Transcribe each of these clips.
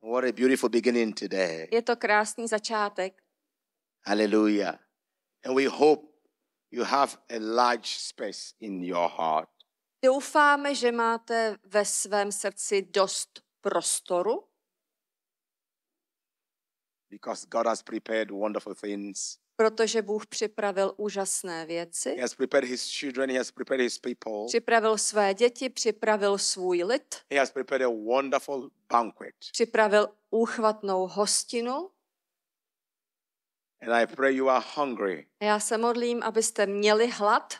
What a beautiful beginning today. Je to krásný začátek. Hallelujah. And we hope you have a large space in your heart. Doufáme, že máte ve svém srdci dost prostoru. Because God has prepared wonderful things protože Bůh připravil úžasné věci. He has prepared his children, he has prepared his people. Připravil své děti, připravil svůj lid. He has prepared a wonderful banquet. Připravil úchvatnou hostinu. And I pray you are hungry. Já se modlím, abyste měli hlad.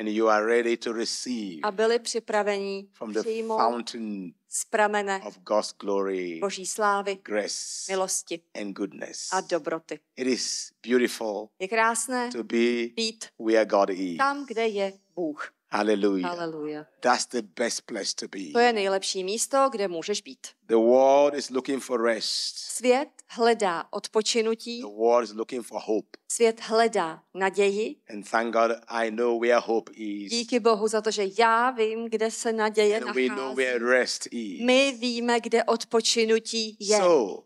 And you are ready to receive a byli připraveni from the fountain z pramene of God's glory, Boží slávy, grace, milosti and goodness. a dobroty. It is beautiful je krásné to be být where God is. tam, kde je Bůh. Hallelujah. Hallelujah. That's the best place to be. To je nejlepší místo, kde můžeš být. The world is looking for rest. Svět hledá odpočinutí. The world is looking for hope. Svět hledá naději. And thank God I know where hope is. Díky Bohu za to, že já vím, kde se naděje And nachází. We know where rest is. My víme, kde odpočinutí je. So,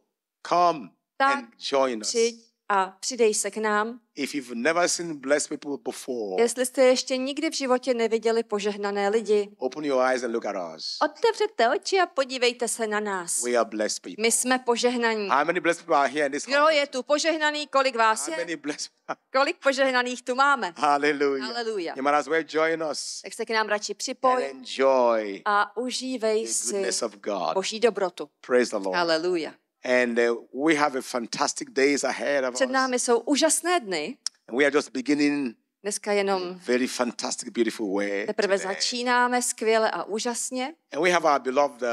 come tak and join us. Přijď a přidej se k nám. If you've never seen blessed people before, jestli jste ještě nikdy v životě neviděli požehnané lidi, open your eyes and look at us. otevřete oči a podívejte se na nás. We are blessed people. My jsme požehnaní. How many blessed people are here in this Kdo je tu požehnaný, kolik vás How je? Many blessed... kolik požehnaných tu máme? Hallelujah. Hallelujah. You might as well join us. Tak se k nám radši připoj. And enjoy a užívej the goodness si of God. Boží dobrotu. Praise the Lord. Hallelujah. And uh, we have a fantastic days ahead of Před námi jsou úžasné dny. And we are just beginning Dneska jenom very fantastic, beautiful way teprve today. začínáme skvěle a úžasně. And we have our beloved uh,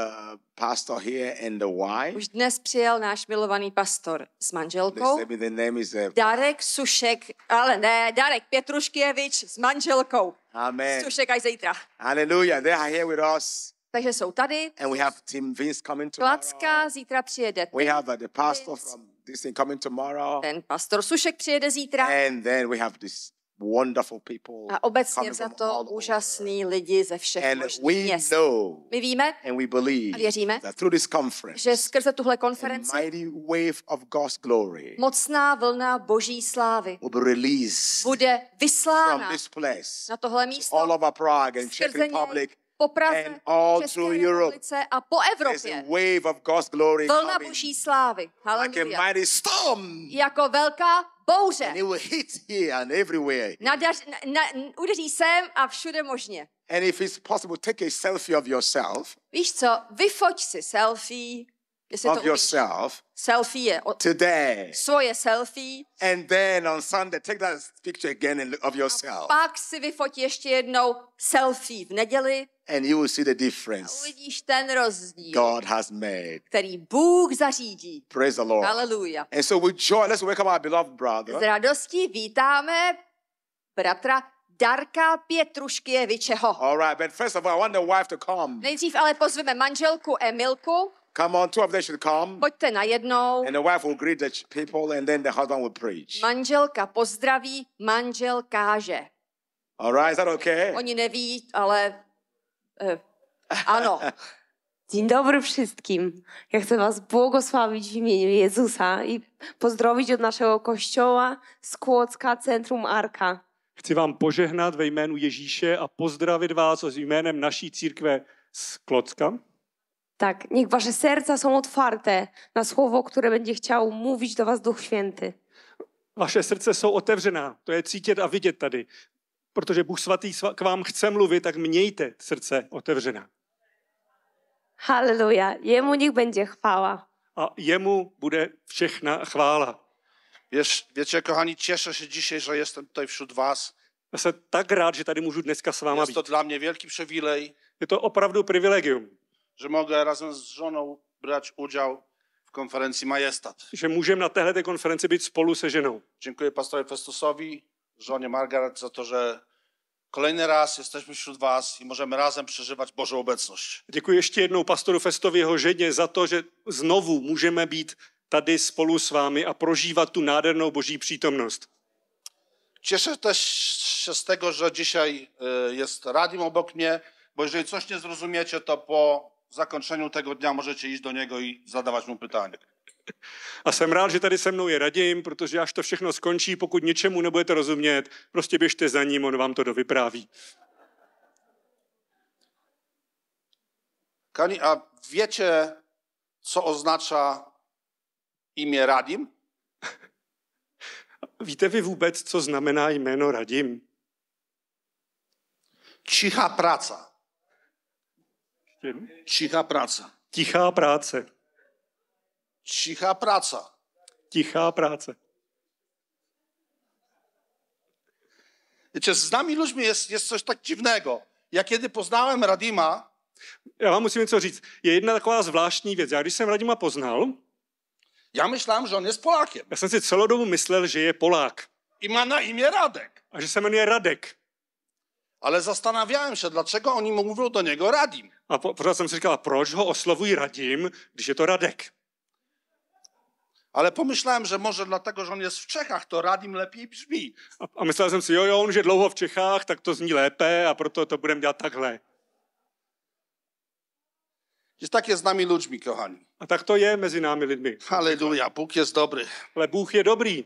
pastor here and the wife. Už dnes přijel náš milovaný pastor s manželkou. They the name is, uh, Darek Sušek, ale ne, Darek Pětruškěvič s manželkou. Amen. Sušek až zítra. Hallelujah, they are here with us. Takže jsou tady. And we have Tim Vince coming tomorrow. Klacka, zítra přijede. We have uh, the pastor Vince. from this thing coming tomorrow. Ten pastor Sušek přijede zítra. And then we have this wonderful people. A obecně za to úžasní lidi ze všech and we měst. Know, My víme and we believe a věříme, that through this conference, že skrze tuhle konferenci mighty wave of God's glory mocná vlna boží slávy will be released bude vyslána from this place, na tohle místo all over Prague and Czech Republic po Praze, and all České through Europe. a po Evropě. a wave of God's glory Vlna boží slávy. Hallelujah. Like a storm. Jako velká bouře. And it will hit here and everywhere. Nadař, na, na, udeří sem a všude možně. And if it's possible, take a selfie of yourself. Víš co, vyfoť si selfie. Jestli of yourself selfie je, today. Svoje selfie. And then on Sunday take that picture again of yourself. A pak si vyfoť ještě jednou selfie v neděli. And you will see the difference. A uvidíš ten rozdíl. God has made. Který Bůh zařídí. Praise the Lord. Hallelujah. And so with joy, let's welcome our beloved brother. S radostí vítáme bratra Darka Pětruškievičeho. All right, but first of all, I want the wife to come. Nejdřív ale pozveme manželku Emilku. Come on, two of them should come. Pojďte na jednou. And the wife will greet the people and then the husband will preach. Manželka pozdraví, manžel káže. All right, is that okay? Oni neví, ale uh, ano. Dzień dobry wszystkim. Ja chcę Was błogosławić w imieniu Jezusa i pozdrowić od naszego kościoła z Kłodzka, Centrum Arka. Chci Wam pożegnać we jménu Ježíše a pozdravit Vás z jménem naší církve z Kłodzka. Tak, niech wasze serca są otwarte na słowo, które będzie chciał mówić do was Duch Święty. Vaše srdce jsou otwarte, to je cítit a vidět tady. Protože Bůh svatý k vám chce mluvit, tak mějte srdce otevřená. Haleluja, jemu nich bude chvála. A jemu bude všechna chvála. Věř, větě, kohani, těšu se dzisiaj, že jsem tady všud vás. Já jsem tak rád, že tady můžu dneska s váma být. být. to dla mě velký przywilej. Je to opravdu privilegium że mogę razem s ženou brát udział v konferenci Majestat. Že můžeme na téhle konferenci být spolu se ženou. Děkuji pastorowi Festusowi, żonie Margaret za to, že kolejný raz jesteśmy wśród vás i můžeme razem přežívat Boží obecnost. Děkuji ještě jednou pastoru Festovi jeho ženě za to, že znovu můžeme být tady spolu s vámi a prožívat tu nádhernou boží přítomnost. Cieszę też się z tego, że dzisiaj y, e, jest Radim obok mnie, bo jeżeli coś nie zrozumiecie, to po v zakončeniu tego dnia możecie iść do niego i zadávat mu pytanie. A jsem rád, že tady se mnou je Radim, protože až to všechno skončí, pokud něčemu nebudete rozumět, prostě běžte za ním, on vám to dovypráví. Kani, a wiecie, co oznacza jméno Radim? Víte vy vůbec, co znamená jméno Radim? Cichá práce. Čím? Tichá práce. Tichá práce. Tichá práce. Tichá práce. Víte, s námi lidmi je je což tak divného. Ja kdy poznávám Radima... já vám musím něco říct. Je jedna taková zvláštní věc. Já když jsem Radima poznal... Já myslím, že on je Polákem. Já jsem si celou dobu myslel, že je Polák. I má na jméno Radek. A že se jmenuje Radek. Ale zastanawiałem się, dlaczego oni mówią do niego Radim. A po, po jsem si říkal, proč ho oslovují Radim, když je to Radek? Ale pomyślałem, że może dlatego, że on jest w Czechach, to Radim lepiej brzmi. A, a myslel jsem si, jo, jo, on je dlouho v Čechách, tak to zní lépe a proto to budeme dělat takhle. I tak jest z nami ludźmi, kochani. A tak to je mezi námi lidmi. Halleluja, Bóg jest dobry. Ale Bůh je dobrý.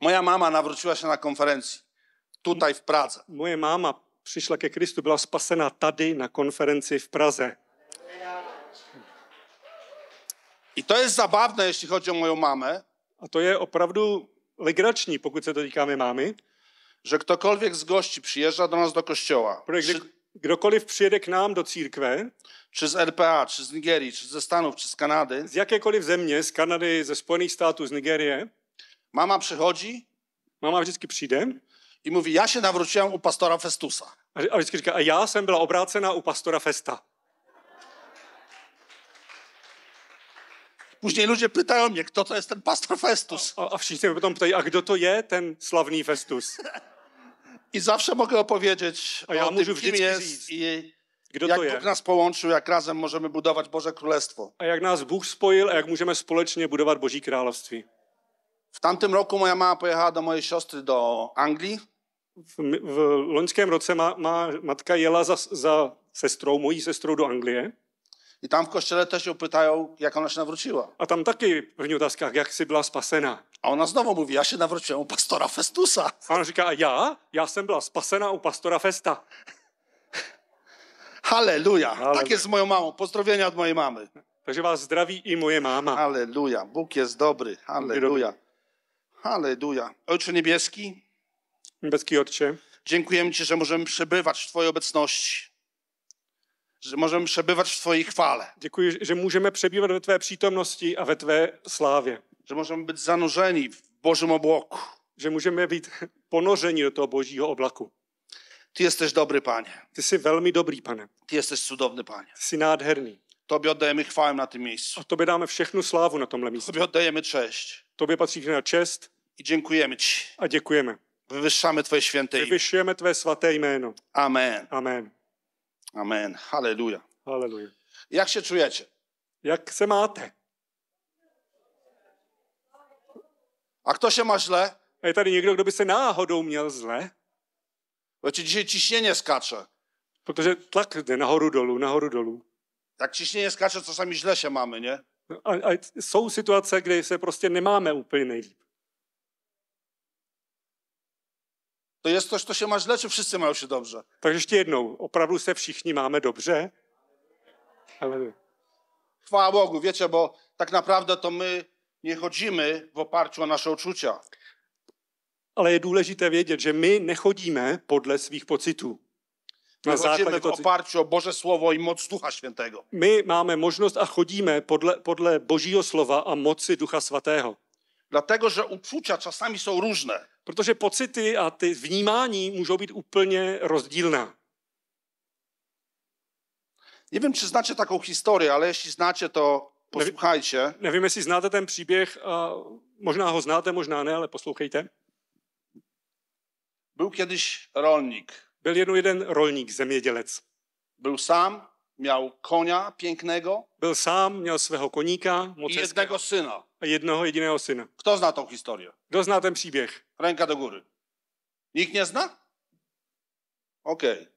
Moja mama nawróciła się na konferencji tutaj v Praze. Moje máma přišla ke Kristu, byla spasena tady na konferenci v Praze. I to je zabavné, jestli chodí o moją mamę. A to je opravdu legrační, pokud se to týká mé mámy. Że ktokolwiek z gości przyjeżdża do nás do kościoła. Kdy, czy, kdokoliv přijede k nám do církve. Czy z RPA, czy z Nigerii, czy ze Stanów, czy z Kanady. Z jakékoliv země, z Kanady, ze Spojených států, z Nigerie. Máma přichodí, máma vždycky přijde. I mówi, ja się nawróciłam u pastora Festusa. A vždycky říká, a já jsem byla obrácena u pastora Festa. Później ludzie pytają mnie, kto to jest ten pastor Festus. A, a wszyscy mnie potem pytają, a kto to jest ten sławny Festus? I zawsze mogę opowiedzieć a ja o tym, kim jest i Kdo jak to je? Bůh połączył, jak razem możemy budować Boże Królestwo. A jak nás Bůh spojil a jak můžeme společně budovat Boží království. V tamtym roku moja mama pojechala do mojej siostry do Anglii. V, v loňském roce má, má matka jela za, za sestrou, mojí sestrou do Anglie. I tam v kostele też ją pytają, jak ona się nawróciła. A tam taky první otázka, jak jsi byla spasena. A ona znowu mówi, ja się nawróciłam u pastora Festusa. A ona říká, a já? Já jsem byla spasena u pastora Festa. Halleluja. Halleluja. Tak jest z moją mamą. Pozdrowienia od mojej mamy. Takže vás zdraví i moje máma. Halleluja. Bóg jest dobry. Halleluja. Halleluja. Ojcze Niebieski. Niebieski Ojcze. Dziękujemy Ci, że możemy przebywać w Twojej obecności. Że możemy przebywać w Twojej chwale. Dziękuję, że możemy przebywać w Twojej przytomności a we Twojej sławie. Że możemy być zanurzeni w Bożym obłoku. Że możemy być ponożeni do tego Bożego oblaku. Ty jesteś dobry, Panie. Ty jesteś velmi dobry, Panie. Ty jesteś cudowny, Panie. Ty jesteś nádherný. Tobie oddajemy chwałę na tym miejscu. A Tobie damy wszechną sławu na tym miejscu. Tobie oddajemy cześć. Tobie patrzy na cześć. I dziękujemy Ci. A dziękujemy. Wywyższamy Twoje święte imię. Wywyższamy Twoje święte imię. Amen. Amen. Amen. Halleluja. Halleluja. Jak się czujecie? Jak se máte? A kto się ma źle? A je tady někdo, kdo by se náhodou měl zle? Protože dzisiaj ciśnienie skacze. Protože tlak jde nahoru dolů, nahoru dolů. Tak ciśnienie skacze, co źle się mamy, nie? ne? No a, a jsou situace, kde se prostě nemáme úplně nejlíp. To je to, co się ma źle, czy wszyscy mają się dobrze? Tak jeszcze jedną. opravdu se všichni máme dobře? Ale Chwała Bogu, wiecie, bo tak naprawdę to my nie chodzimy w oparciu o nasze uczucia. Ale je důležité vědět, že my nechodíme podle svých pocitů. My Na chodzimy základě w oparciu o Boże Słowo i moc Ducha Świętego. My máme možnost a chodíme podle, podle božího slova a moci Ducha Svatého. Dlatego, że uczucia czasami są różne. Protože pocity a ty vnímání můžou být úplně rozdílná. Nevím, či znáte takovou historii, ale jestli znáte, to poslouchejte. Nevím, jestli znáte ten příběh, možná ho znáte, možná ne, ale poslouchejte. Byl když rolník. Byl jednou jeden rolník, zemědělec. Byl sám. miał konia pięknego. Był sam, miał swego konika I jednego syna. jednego, jedynego syna. Kto zna tą historię? Kto zna ten przybieg? Ręka do góry. Nikt nie zna? Okej. Okay.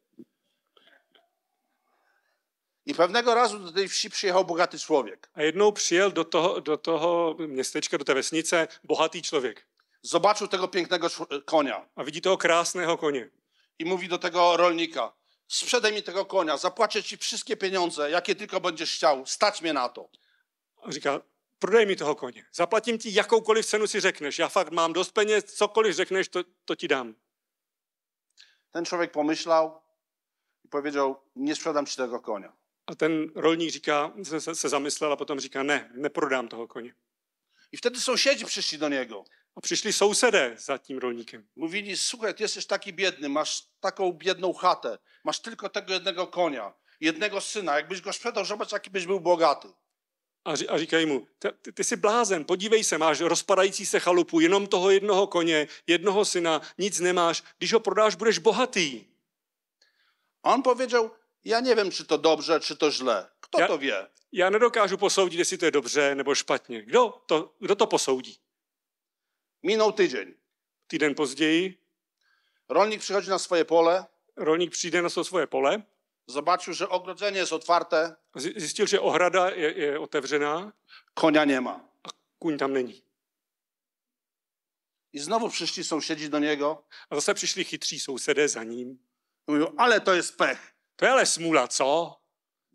I pewnego razu do tej wsi przyjechał bogaty człowiek. A jedną przyjechał do toho, do toho miasteczka, do tej wesnice, bogaty człowiek. Zobaczył tego pięknego konia. A widzi tego krasnego konia. I mówi do tego rolnika sprzedaj mi tego konia, zapłacę ci wszystkie pieniądze, jakie tylko będziesz chciał, stać mnie na to. On říká, mi toho koně, zaplatím ti jakoukoliv cenu si řekneš, ja fakt mám dost peněz, cokoliv řekneš, to, to ti dám. Ten człowiek pomyślał i powiedział, nie sprzedam ci tego konia. A ten rolník říká, se, se zamyslel a potom říká, ne, neprodám toho koně. I wtedy sąsiedzi przyszli do niego. A přišli sousedé za tím rolníkem. Mluvili, słuchaj, ty jsi taky biedny, máš takovou bědnou chatę, máš tylko tego jednego konia, jednego syna. Jakbyś go sprzedał, zobacz, jaki byś był bogaty. A, ří, a říkají mu, ty, ty, ty jsi blázen, podívej se, máš rozpadající se chalupu, jenom toho jednoho koně, jednoho syna, nic nemáš, když ho prodáš, budeš bohatý. On pověděl, Já nevím, či to dobře, či to zle. Kdo to ví? Já nedokážu posoudit, jestli to je dobře nebo špatně. Kdo to, kdo to posoudí? Minął tydzień. tydzień později Rolnik przychodzi na swoje pole, Rolnik přijde na swoje pole, zobaczył, że ogrodzenie jest otwarte, Zistil, że že ohrada je, je otevřená konia nie ma. a kuň tam není. I znowu przyszli sąsiedzi do niego A zase přišli chytří sousedé za nim. mówią, ale to jest pech. To jest ale smůla, co?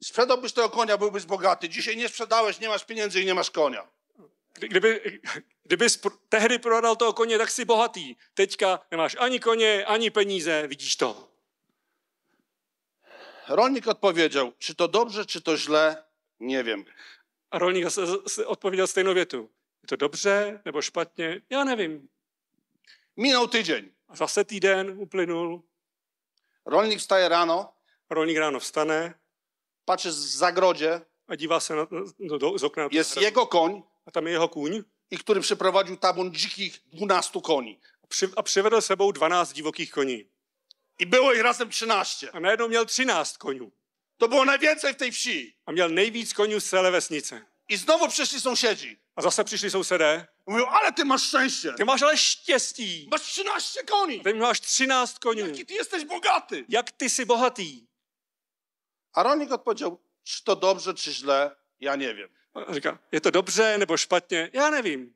Sprzedałbyś tego konia, byłbyś bogaty. Dzisiaj nie sprzedałeś, nie masz pieniędzy i nie masz konia. kdyby, kdyby tehdy prodal toho koně, tak jsi bohatý. Teďka nemáš ani koně, ani peníze, vidíš to. Rolník odpověděl: či to dobře, či to źle, nevím. A rolník odpověděl stejnou větu. Je to dobře nebo špatně? Já nevím. Minul týden. A zase týden uplynul. Rolník vstaje rano. Rolník ráno vstane. Pače w zagrodě. A dívá se na, do, do, z okna. Je jeho koň a tam je jeho kůň, i który przeprowadził tabun dzikich dwunastu koní A, przy, a przyvedl sebou 12 divokých koní. I bylo ich razem 13. A najednou měl 13 koní. To bylo najwięcej v té vší. A měl nejvíc koní z celé vesnice. I znovu přišli sousedí. A zase přišli sousedé. Mówią, ale ty máš štěstí. Ty máš ale štěstí. Máš 13 koní. A ty máš 13 koní. Jaki ty jsi bohatý? Jak ty jsi bohatý. A rolnik odpověděl: "Či to dobrze, či źle, já nevím." říká, je to dobře nebo špatně? Já nevím.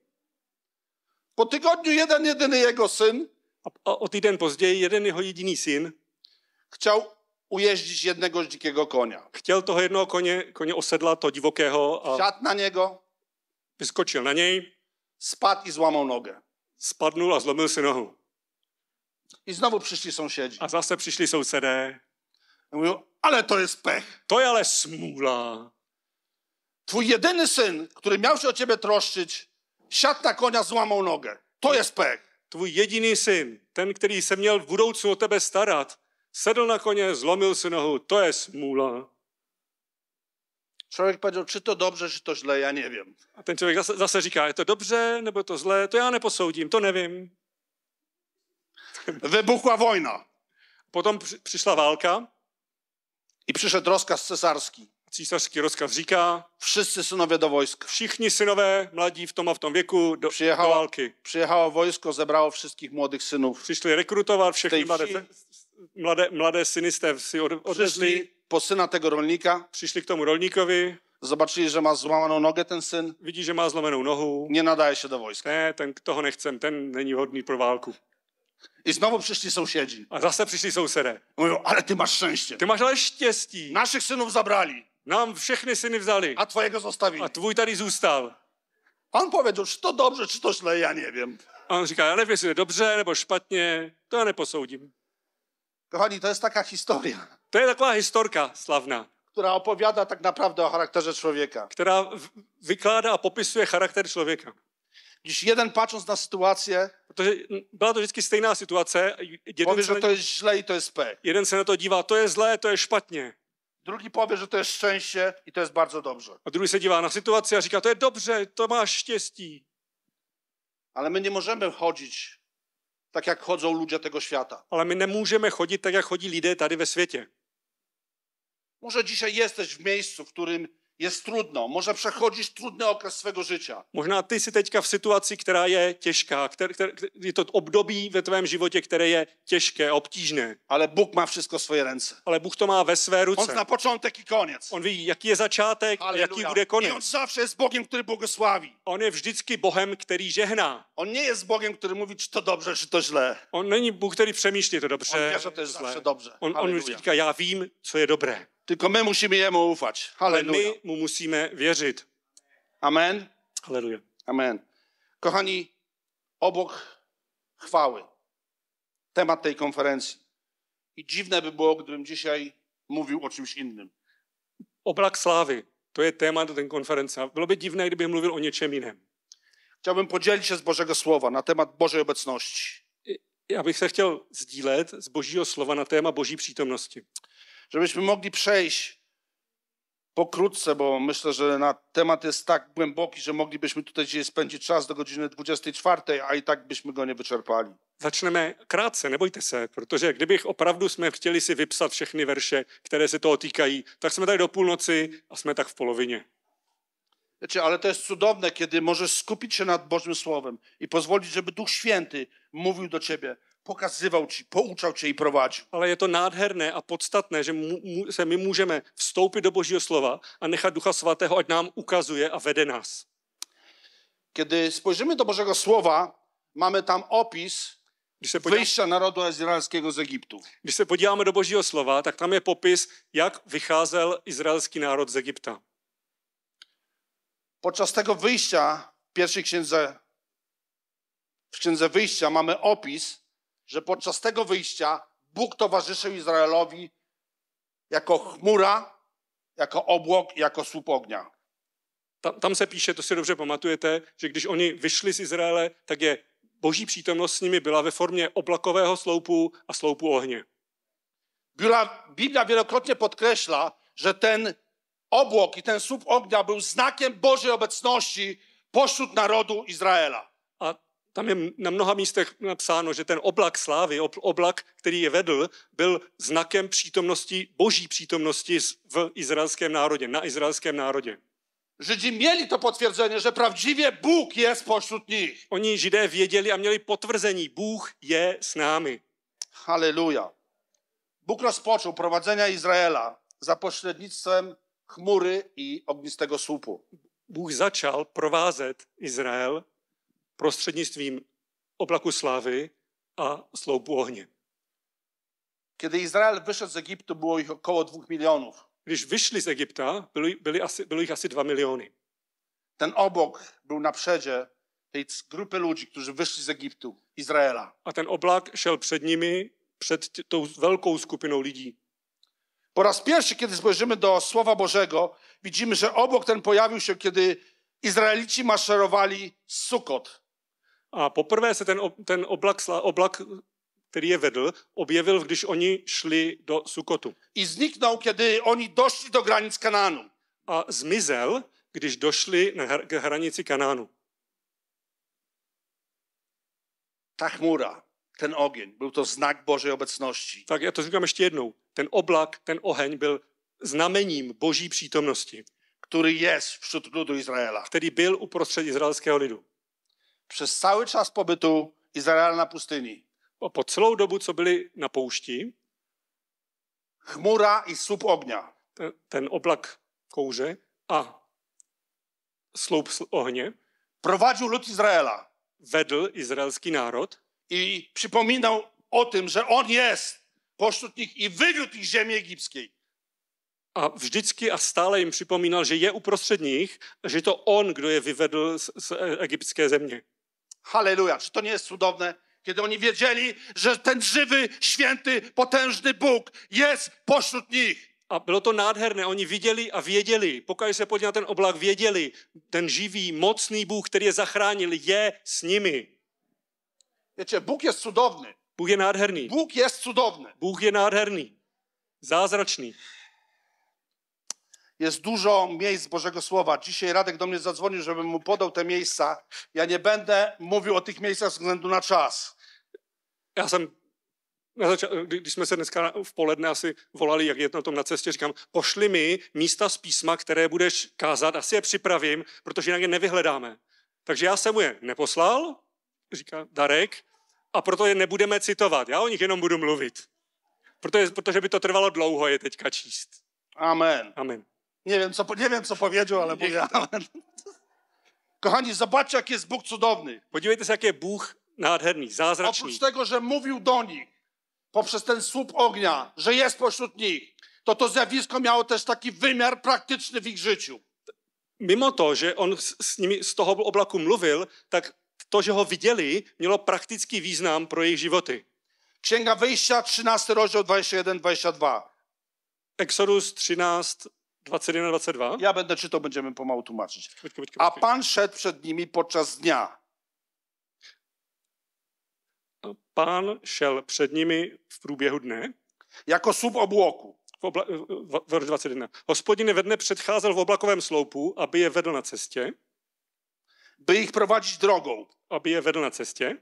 Po týdnu jeden jediný jeho syn a o týden později jeden jeho jediný syn chtěl ujeździć jednego dikého konia. chtěl toho jednoho koně, koně osedla to divokého a Siadł na něho. vyskočil na něj, Spad i zlomil nohu. spadnul a zlomil si nohu. I znovu přišli sąsiedzi. A zase přišli sousedé. Mówią, ale to je spech. To je ale smůla. Twój jedyny syn, który miał się o ciebie troszczyć, siadł na konia, złamał nogę. To jest pech. Tvůj jediný syn, ten, který se měl v budoucnu o tebe starat, sedl na koně, zlomil si nohu, to je smůla. Člověk řekl, czy to dobrze, czy to źle, ja nie wiem. A ten člověk zase, zase říká, je to dobře, nebo no to zlé, to já neposoudím, to nevím. Wybuchła wojna. Potom přišla válka. I přišel rozkaz cesarski císařský rozkaz říká, všichni synové do vojska, všichni synové mladí v tom a v tom věku do, do války. Přijehalo vojsko, zebralo všech mladých synů, Přišli rekrutovat všechny mladé, mladé, mladé syny jste si od, odvezli, Přišli po syna tego rolníka, přišli k tomu rolníkovi, Zobačili, že má zlomenou nohu ten syn, vidí, že má zlomenou nohu. nie nadáje se do vojska, Ne, ten, toho nechcem, ten není hodný pro válku. I znovu přišli sousedí. A zase přišli sousedé. Mówią, ale ty máš štěstí, Ty máš ale štěstí. Našich synů zabrali. Nám všechny syny vzali. A tvojego zostaví. A tvůj tady zůstal. On powiedział, czy to dobře, či to šle, já nevím. A on říká, já nevím, jestli je dobře nebo špatně, to já neposoudím. Kochani, to je taková historie. To je taková historka slavná, která opovídá tak naprawdę o charakterze člověka, která vykládá a popisuje charakter člověka. Když jeden patrząc na situaci, Protože byla to vždycky stejná situace. Jeden powie, se, to je zlé i to je P. jeden se na to dívá, to je zlé, to je špatně. Drugi powie, że to jest szczęście i to jest bardzo dobrze. A drugi się dziwa na sytuację a mówi, to jest dobrze, to masz szczęście. Ale my nie możemy chodzić tak, jak chodzą ludzie tego świata. Ale my nie możemy chodzić tak, jak chodzi ludzie tady we světě. Może dzisiaj jesteś w miejscu, w którym jest trudno, może przechodzisz trudny okres swego życia. Možná ty si teďka v situaci, která je těžká, jest to období ve tvém životě, které je těžké, obtížné. Ale Bůh má w swoje ręce. Ale Bůh to má ve své ruce. On zna počátek i konec. On ví, jaký je začátek a jaký bude konec. I on zawsze jest Bogiem, który błogosławi. On je vždycky Bogiem, který žehná. On nie jest Bogiem, który mówi, czy to dobrze, czy to źle. On není Bóg, který přemýšlí, to dobrze. On wie, že to je zawsze dobrze. On, Halleluja. on říká, já vím, co je dobré. Tylko my musimy Jemu ufać. Halleluja. my mu musimy wierzyć. Amen. Halleluja. Amen. Kochani, obok chwały, temat tej konferencji. I dziwne by było, gdybym dzisiaj mówił o czymś innym. Oblak sławy to jest temat tej konferencji. Byłoby dziwne, gdybym mówił o niczym innym. Chciałbym podzielić się z Bożego Słowa na temat Bożej obecności. Ja bych se chtěl sdílet z Božího slova na téma Boží přítomnosti. żebyśmy mogli przejść pokrótce, bo myślę, że na temat jest tak głęboki, że moglibyśmy tutaj dzisiaj spędzić czas do godziny 24, a i tak byśmy go nie wyczerpali. Začneme krátce, nebojte se, protože kdybych opravdu jsme chtěli si vypsat všechny verše, které se toho týkají, tak jsme tady do půlnoci a jsme tak v polovině. Wiecie, ale to jest cudowne, kiedy możesz skupić się nad Bożym Słowem i pozwolić, żeby Duch Święty mówił do ciebie. pokazywał ci, pouczał cię i prowadził. Ale je to nádherné a podstatné, že se my můžeme vstoupit do Božího slova a nechat Ducha Svatého, ať nám ukazuje a vede nás. Kiedy spojrzymy do Bożego Słowa, mamy tam opis Když se podíváme, narodu izraelskiego z Egiptu. Když se podíváme do Božího slova, tak tam je popis, jak vycházel izraelský národ z Egypta. Podczas tego wyjścia w pierwszej księdze, w księdze wyjścia mamy opis że podczas tego wyjścia Bóg towarzyszył Izraelowi jako chmura, jako obłok, jako słup ognia. Tam, tam se píše, to si dobře pamatujete, že když oni vyšli z Izraele, tak je boží přítomnost s nimi byla ve formě oblakového sloupu a sloupu ohně. Biblia, Biblia wielokrotnie podkreśla, że ten obłok i ten słup ognia był znakiem Bożej obecności pośród narodu Izraela. Tam je na mnoha místech napsáno, že ten oblak slávy, oblak, který je vedl, byl znakem přítomnosti, boží přítomnosti v izraelském národě, na izraelském národě. Židi měli to potvrzení, že pravdivě Bůh je spoštud nich. Oni židé věděli a měli potvrzení, Bůh je s námi. Halleluja. Bůh rozpočul prowadzenia Izraela za pośrednictwem chmury i ognistego słupu. Bůh začal provázet Izrael prostřednictvím oblaku sławy a sloup Kiedy Izrael wyszedł z Egiptu, było ich około dwóch milionów. Když wyszli z Egiptu, byli, byli asi, bylo asi 2 miliony. Ten obok był na przedzie tej grupy ludzi, którzy wyszli z Egiptu, Izraela. A ten oblak szedł przed nimi, przed tą wielką skupiną ludzi. Po raz pierwszy, kiedy spojrzymy do Słowa Bożego, widzimy, że obok ten pojawił się, kiedy Izraelici maszerowali z Sukot. A poprvé se ten, ten oblak, oblak, který je vedl, objevil, když oni šli do Sukotu. I zniknul, když oni došli do hranic Kanánu. A zmizel, když došli na hr- k hranici Kanánu. Ta chmura, ten ogień, byl to znak Boží obecnosti. Tak já to říkám ještě jednou. Ten oblak, ten oheň byl znamením Boží přítomnosti. Který je vśród ludu Izraela. Který byl uprostřed izraelského lidu. przez cały czas pobytu Izraela na pustyni. Bo po całą dobę, co byli na poušti, chmura i słup ognia. Ten, ten oblak a słup ognie prowadził lud Izraela. Vedl izraelski naród. I przypominał o tym, że on jest pośród nich i wywiódł ich z ziemi egipskiej. A vždycky a stale im przypominał, że je uprostřed nich, to on, kto je vyvedl z, z e, egyptské Halleluja. Czy to nie jest cudowne? Kiedy oni wiedzieli, że ten żywy, święty, potężny Bóg jest pośród nich. A bylo to nádherné, oni viděli a věděli, pokud se podívali na ten oblak, věděli, ten živý, mocný Bůh, který je zachránil, je s nimi. Wiecie, Bóg jest cudowny. Bóg je nádherný. Bůh jest cudowny. Bůh je nádherný. Zázračný. Jest dużo miejsc Bożego Słowa. Dzisiaj Radek do mnie zadzwonił, żebym mu podał te miejsca. Ja nie będę mówił o tych miejscach ze względu na czas. Já jsem, na zača- když jsme se dneska v poledne asi volali, jak je na tom na cestě, říkám, pošli mi místa z písma, které budeš kázat, asi je připravím, protože jinak je nevyhledáme. Takže já jsem mu je neposlal, říká Darek, a proto je nebudeme citovat. Já o nich jenom budu mluvit. Protože, protože by to trvalo dlouho je teďka číst. Amen. Amen. Nie wiem, co, nie wiem, co powiedział, ale mówię amen. Kochani, zobaczcie, jak jest Bóg cudowny. Podziwiajcie se, jak Bóg Bůh nádherný, Oprócz tego, że mówił do nich poprzez ten słup ognia, że jest pośród nich, to to zjawisko miało też taki wymiar praktyczny w ich życiu. Mimo to, że on z nimi z toho oblaku mluvil, tak to, że ho widzieli, miało praktyczny význam pro ich životy. Księga Wyjścia, 13 rozdział 21-22. Exodus 13, 21 22? Ja będę czytał, będziemy pomału tłumaczyć. A Pan szedł przed nimi podczas dnia. No, pan šel před nimi v průběhu dne. Jako słup obłoku. V obla, 21. Hospodin we dne předcházel v oblakowym sloupu, aby je vedl na cestě. By ich prowadzić drogą. Aby je vedl na cestě.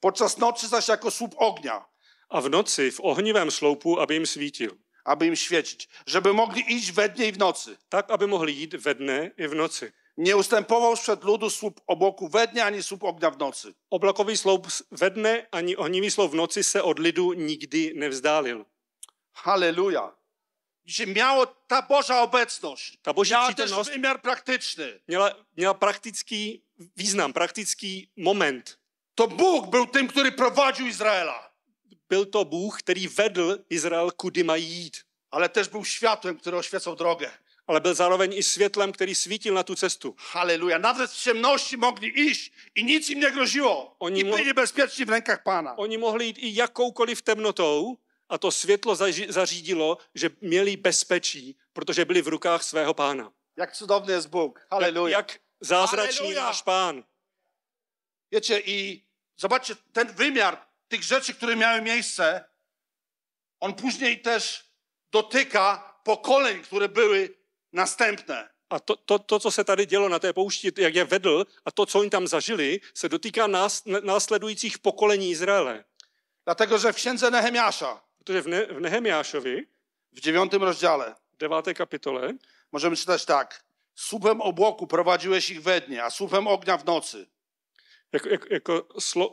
Podczas nocy zaś jako słup ognia. A v noci v ohnivém sloupu, aby jim svítil. aby im świecić, żeby mogli iść we dnie i w nocy. Tak, aby mogli iść we dnie i w nocy. Nie ustępował przed ludu słup obłoku we dnie, ani słup ognia w nocy. Oblakowy słup ve dne, ani ohnivý słup w nocy se od lidu nikdy nevzdálil. Halleluja. Dzisiaj miało ta Boża obecność, ta Boží miała też wymiar praktyczny. Miała, miała praktyczny wyznam, praktyczny moment. To Bóg był tym, który prowadził Izraela. byl to Bůh, který vedl Izrael, kudy mají jít. Ale tež byl světlem, který oświecał drogę. Ale byl zároveň i světlem, který svítil na tu cestu. Halleluja. Nawet w ciemności mohli iść i nic jim negrožilo. Oni I byli mo- bezpeční v rękach pána. Oni mohli jít i jakoukoliv temnotou a to světlo zaži- zařídilo, že měli bezpečí, protože byli v rukách svého pána. Jak cudovný je Bůh. Halleluja. Jak, zázračný Halleluja. náš pán. Větě, i zobaczcie ten wymiar tych rzeczy, które miały miejsce, on później też dotyka pokoleń, które były następne. A to, to, to, co się tady dělo na tej poušti, jak je vedl, a to, co oni tam zažili, se dotýká nás, následujících pokolení Izraele. Dlatego, że w księdze Nehemiasza, Protože v, ne, v Nehemiášovi, w dziewiątym rozdziale, v deváté kapitole, możemy czytać tak. Słupem obłoku prowadziłeś ich we dnie, a słupem ognia w nocy. jako, jako, jako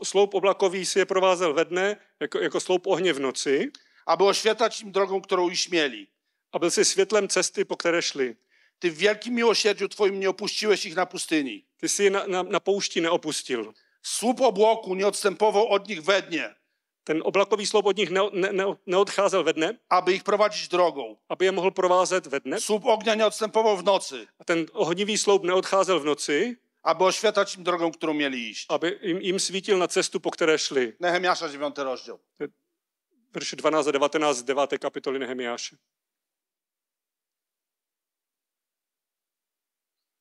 sloup oblakový si je provázel ve dne, jako, jako sloup ohně v noci. A byl oświetlać drogou, kterou již měli. A byl si světlem cesty, po které šli. Ty w wielkim miłosierdziu Twoim jich na pustyni. Ty si je na, na, na poušti neopustil. Sloup obloku neodstempoval od nich ve dnie. Ten oblakový sloup od nich ne, ne, ne, neodcházel ve dne. Aby jich prowadzić drogou. Aby je mohl provázet ve dne. Sloup ohně neodstempoval v noci. A ten ohnivý sloup neodcházel v noci aby oświecać im drogą, którą mieli iść. Aby im, im svítil na cestu, po které šli. Nehemiáša 9. rozdział. Verše 12 a 19 z 9. kapitoly Nehemiáše.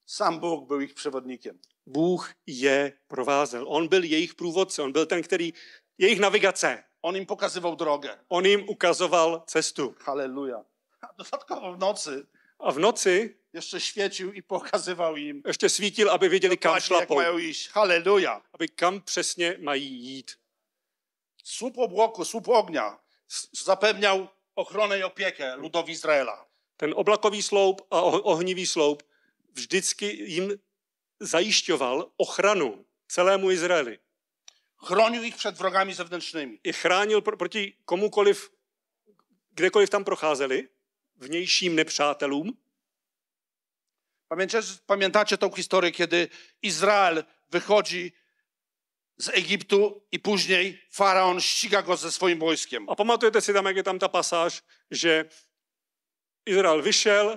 Sám Bůh byl jejich převodníkem. Bůh je provázel. On byl jejich průvodce, on byl ten, který, jejich navigace. On jim pokazywał drogę. On jim ukazoval cestu. Haleluja. A dodatkowo w nocy a v noci Ještě świecił i pokazoval jim. Ještě svítil, aby viděli kam šlapou. Jak mają Halleluja. Aby kam přesně mají jít. Slup obloku, slup ognia zapewniał ochranu i opiekę eh, ludowi Izraela. Ten oblakový sloup a ohnivý sloup vždycky jim zajišťoval ochranu celému Izraeli. Chránil jich před vrogami zevnitřními. I chránil proti komukoliv, kdekoliv tam procházeli. vnějším nepřátelům? Pamiętacie, pamiętacie tą historię, kiedy Izrael wychodzi z Egiptu i później faraon ściga go ze swoim wojskiem. A pamatujete si tam, jak je tam ta pasaż, że Izrael wyszedł,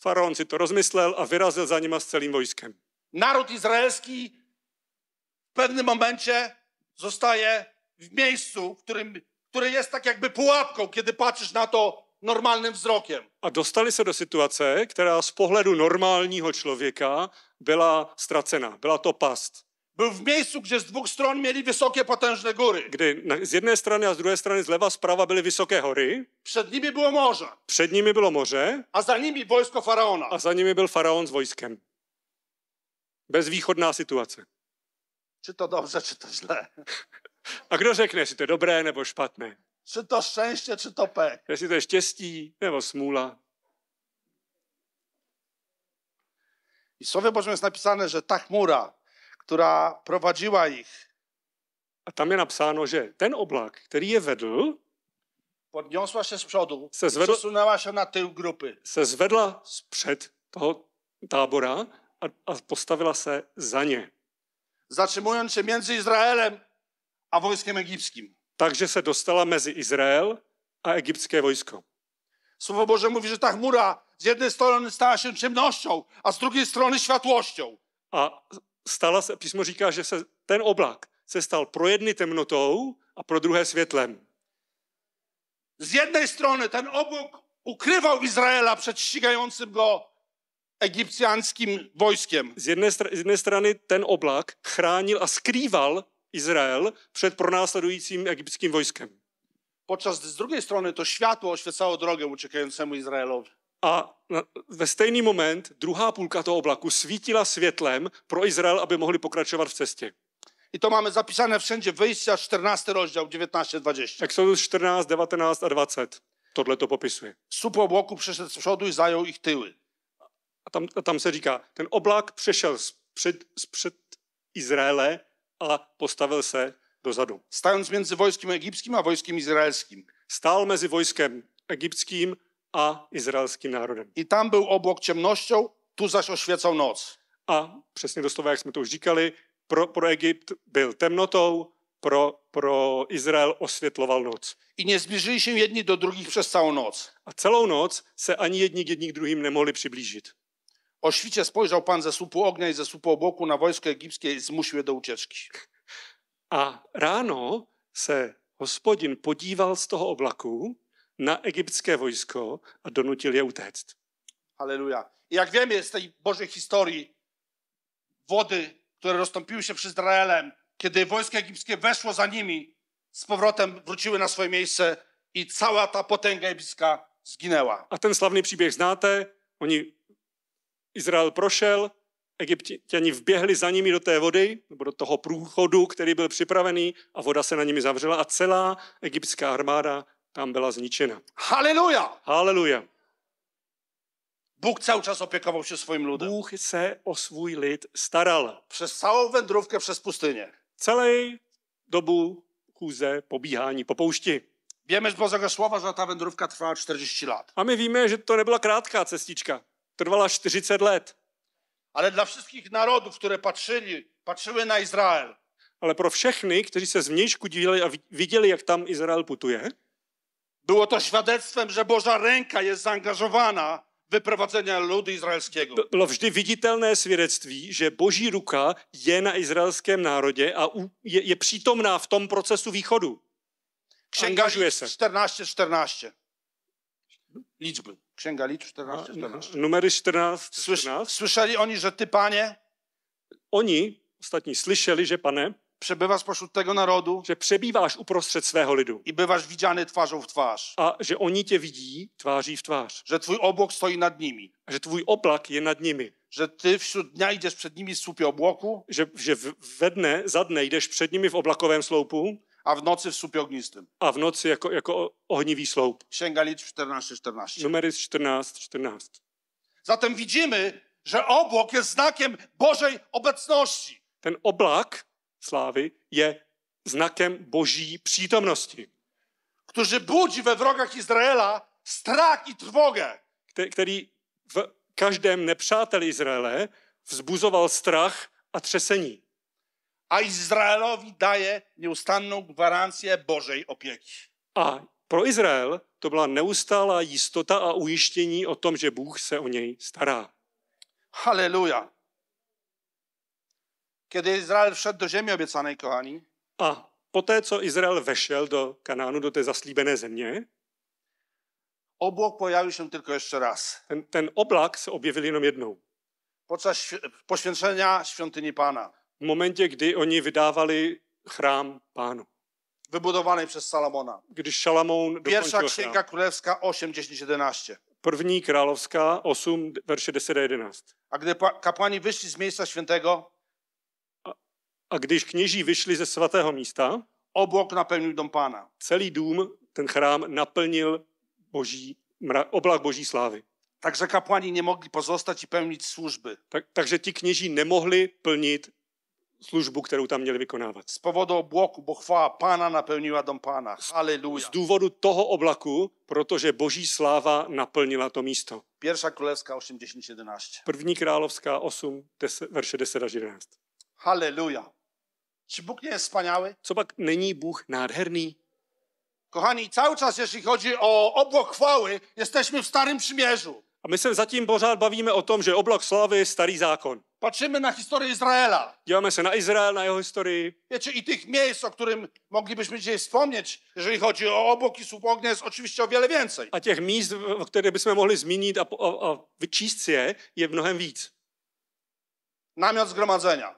faraon si to rozmyslel a vyrazil za nima s celým wojskiem. Naród izraelski w pewnym momencie zostaje w miejscu, w którym, które jest tak jakby pułapką, kiedy patrzysz na to, normálním vzrokem. A dostali se do situace, která z pohledu normálního člověka byla ztracena. Byla to past. Byl v místu, kde z dvou stran měli vysoké potężné hory. Kdy z jedné strany a z druhé strany zleva zprava byly vysoké hory. Před nimi bylo moře. Před nimi bylo moře. A za nimi vojsko faraona. A za nimi byl faraon s vojskem. Bezvýchodná situace. Či to dobře, či to zlé. a kdo řekne, jestli to je dobré nebo špatné? Czy to szczęście, czy to pech? Jestli to je štěstí nebo smůla. I w Słowie Bożym jest napisane, że ta chmura, która prowadziła ich, A tam jest napisane, że ten oblak, który je vedl, podniosła się z przodu, se zvedl, przesunęła się na tył grupy. se zvedla zpřed toho tábora a, a postavila się za nie, zatrzymując się między Izraelem a wojskiem egipskim. takže se dostala mezi Izrael a egyptské vojsko. Słowo Boże mówi, że ta chmura z jednej strony stała się ciemnością, a z drugiej strony światłością. A stala se, písmo říká, že se ten oblak se stal pro jedny temnotou a pro druhé světlem. Z jednej strony ten obłok ukrywał Izraela przed ścigającym go egipcjańskim wojskiem. Z jednej, z jednej strany ten oblak chránil a skrýval Izrael před pronásledujícím egyptským vojskem. Podczas z druhé strony to světlo oświecało drogu učekajícímu Izraelovi. A ve stejný moment druhá půlka toho oblaku svítila světlem pro Izrael, aby mohli pokračovat v cestě. I to máme zapisane wszędzie, wyjścia 14 rozděl, 19-20. Exodus 14, 19 a 20. Tohle to popisuje. Sup obloku přešel z předu i zajął ich tyly. A tam, a tam se říká, ten oblak přešel z, před, z před Izraele a postavil se dozadu. Stál mezi vojskem egyptským a vojskem izraelským, Stál mezi vojskem egyptským a izraelským národem. I tam byl oblok ciemnością, tu zaš oświecał noc. A přesně doslova, jak jsme to už říkali, pro, pro Egypt byl temnotou, pro, pro Izrael osvětloval noc. I nezbližili zbliżyli jedni do druhých, přes celou noc. A celou noc se ani jedni k jedním druhým nemohli přiblížit. O świcie spojrzał Pan ze słupu ognia i ze słupu obłoku na wojsko egipskie i zmusił je do ucieczki. A rano, se hospodin podíval z toho oblaku na egipskie wojsko a donutil je utéct. Aleluja. I jak wiemy z tej Bożej historii, wody, które rozstąpiły się przez Izraelem, kiedy wojsko egipskie weszło za nimi, z powrotem wróciły na swoje miejsce i cała ta potęga egipska zginęła. A ten sławny przybieg znáte, oni Izrael prošel, egyptěni vběhli za nimi do té vody, nebo do toho průchodu, který byl připravený a voda se na nimi zavřela a celá egyptská armáda tam byla zničena. Haleluja! Haleluja! Bůh celý čas opěkoval se svým lidem. Bůh se o svůj lid staral. Přes celou wędrówkę přes pustyně. Celý dobu chůze pobíhání po poušti. Víme z Božího slova, že ta wędrówka trvá 40 let. A my víme, že to nebyla krátká cestička trvala 40 let. Ale dla všech národů, které patřili, patřili na Izrael. Ale pro všechny, kteří se zvnějšku dívali a viděli, jak tam Izrael putuje, bylo to svědectvím, že Boží ręka je zaangažována w wyprowadzenie ludu izraelskiego. Bylo vždy viditelné svědectví, že Boží ruka je na izraelském národě a je, je přítomná v tom procesu východu. Angažuje se. 14, 14 liczby. Księga Liczb 14, 14. Numery 14, 14. Słyszeli oni, że Ty, Panie... Oni, ostatni słyszeli, że Pane... Przebywasz pośród tego narodu. Że przebywasz uprostřed swego lidu. I bywasz widziany twarzą w twarz. A że oni Cię widzi twarzy w twarz. Że Twój obłok stoi nad nimi. a Że Twój oblak jest nad nimi. Że Ty wśród dnia idziesz przed nimi w słupie obłoku. Że, że w, we dne, za dne idziesz przed nimi w oblakowym słupu, a v noci v słupie ognistym. A v noci jako, jako ohnivý sloup. Księga Lid 14, 14. Numer 14, 14. Zatem widzimy, że obłok jest znakiem Bożej obecności. Ten oblak sláwy je znakiem Boží přítomnosti. Który budzi we wrogach Izraela strach i trwogę. Který w każdym nepřáteli Izraele wzbuzował strach a trzesení a Izraelowi daje nieustanną gwarancję Bożej opieki. A pro Izrael to byla neustálá jistota a ujištění o tom, že Bůh se o něj stará. Haleluja. Kiedy Izrael wszedł do ziemi obiecanej, kochani. A poté, co Izrael vešel do Kanánu, do té zaslíbené země, obłok pojawił się tylko jeszcze raz. Ten, ten oblak se objevil jenom jednou. Podczas poświęcenia świątyni Pana v momentě, kdy oni vydávali chrám pánu. Vybudovaný přes Salamona. Když Szalamoun Pierwsza Księga chrám. 8, 10, 11. První královská 8, verše 10 a 11. A kdy kapláni vyšli z místa svatého? a, a když kněží vyšli ze svatého místa, obłok naplnil dom pána. Celý dům, ten chrám naplnil boží, mra, oblak boží slávy. Takže kapłani nie mogli pozostać i pełnić służby. Tak, takže ti kněží nemohli plnit służbu, którą tam mieli wykonywać. Z powodu obłoku, bo chwała Pana napełniła dom Pana. Halleluja. Z powodu toho oblaku, protože Boží sláva naplnila to místo. Pierwsza Królewska 8, 10, 11. První Královská 8, 10, verše 10 až 11. Halleluja. Czy Bóg nie jest wspaniały? Co pak není Bůh nádherný? Kochani, cały czas, jeśli chodzi o obłok chwały, jesteśmy w Starym Przymierzu. A my se zatím pořád bavíme o tom, že oblak slávy starý zákon. Patříme na historii Izraela. Díváme se na Izrael, na jeho historii. Wiecie, i těch měst, o którym moglibyśmy dzisiaj wspomnieć, jeżeli chodí o oboky jsou słup ognia, jest o wiele więcej. A těch míst, o které bychom mohli zmínit a, a, a vyčíst si je, je mnohem víc. Namiot zgromadzenia.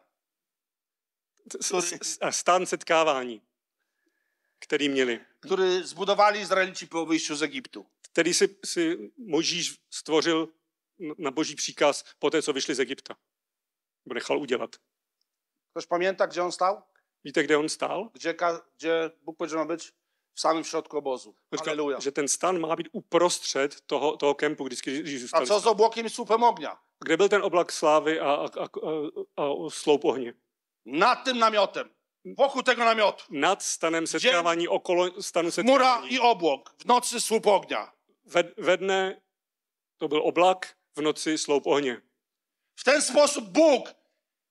S, stan setkávání, který měli. Který zbudovali Izraelici po wyjściu z Egyptu který si, si Možíš stvořil na boží příkaz po té, co vyšli z Egypta. Nebo nechal udělat. Což pamětá, kde on stál? Víte, kde on stál? Kde kde Bůh powiedział má být V samém środku obozu. Říkal, že ten stan má být uprostřed toho, toho kempu, když zůstal. A co s obłokiem slupem ognia? Kde byl ten oblak slávy a, a, a, a, sloup ohně? Nad tím namiotem. Wokół tego namiotu. Nad stanem setkávání, okolo stanu setkávání. Mura i oblok, V noci slup ognia ve dne to byl oblak, v noci sloup ohně. V ten sposób Bóg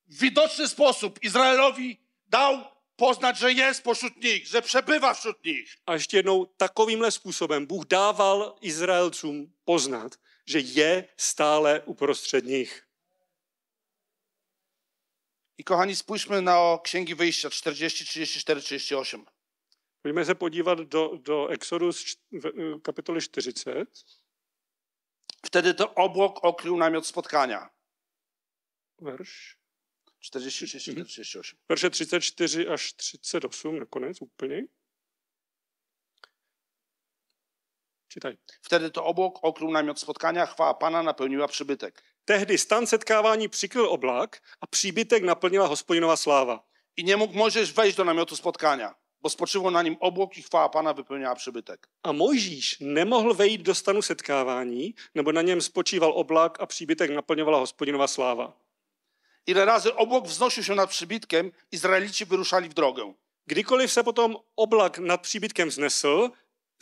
w widoczny sposób Izraelowi dał poznać, że jest pośród nich, że przebywa wśród nich. A ještě jednou takovýmhle způsobem Bůh dával Izraelcům poznat, že je stále uprostřed nich. I kochani, spójrzmy na Księgi Wyjścia 40, 34, 38. Pojďme se podívat do, do Exodus eh, kapitoly 40. Vtedy to obłok okrył namiot spotkání. Verš? 46, 48. 34 až 38 nakonec úplně. Czytaj. Vtedy to na okrył spotkání a chvá Pana naplnila přibytek. Tehdy stan setkávání přikryl oblak a příbytek naplnila hospodinová sláva. I nie mógł Możesz do namiotu spotkání bo spoczywał na nim obłok i chwała Pana wypełniała przybytek. A Mojžíš nemohl vejít do stanu setkávání, nebo na něm spoczywał oblak a příbytek napełniała gospodinowa sláva. Ile razy obłok wznosił się nad przybytkiem, Izraelici wyruszali w drogę. Kdykoliv se potom oblak nad příbytkem znesl,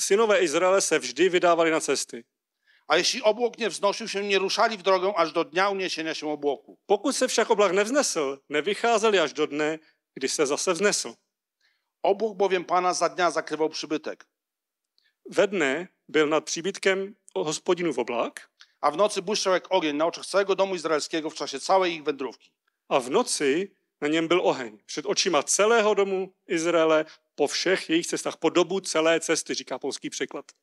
synové Izraele se vždy vydávali na cesty. A jeśli obłok nie wznosił się, nie ruszali w drogę aż do dnia uniesienia się obłoku. Pokud se však oblak nevznesl, nevycházeli až do dne, kdy se zase vznesl. Obłok bowiem Pana za dnia zakrywał przybytek. We dne był nad przybytkiem hospodinův oblak. A w nocy błyszczał jak ogień na oczach całego domu izraelskiego w czasie całej ich wędrówki. A w nocy na nim był ogień. Przed oczyma całego domu Izraele po všech jejich cestach, po dobu całej cesty, rzeka polski przykład.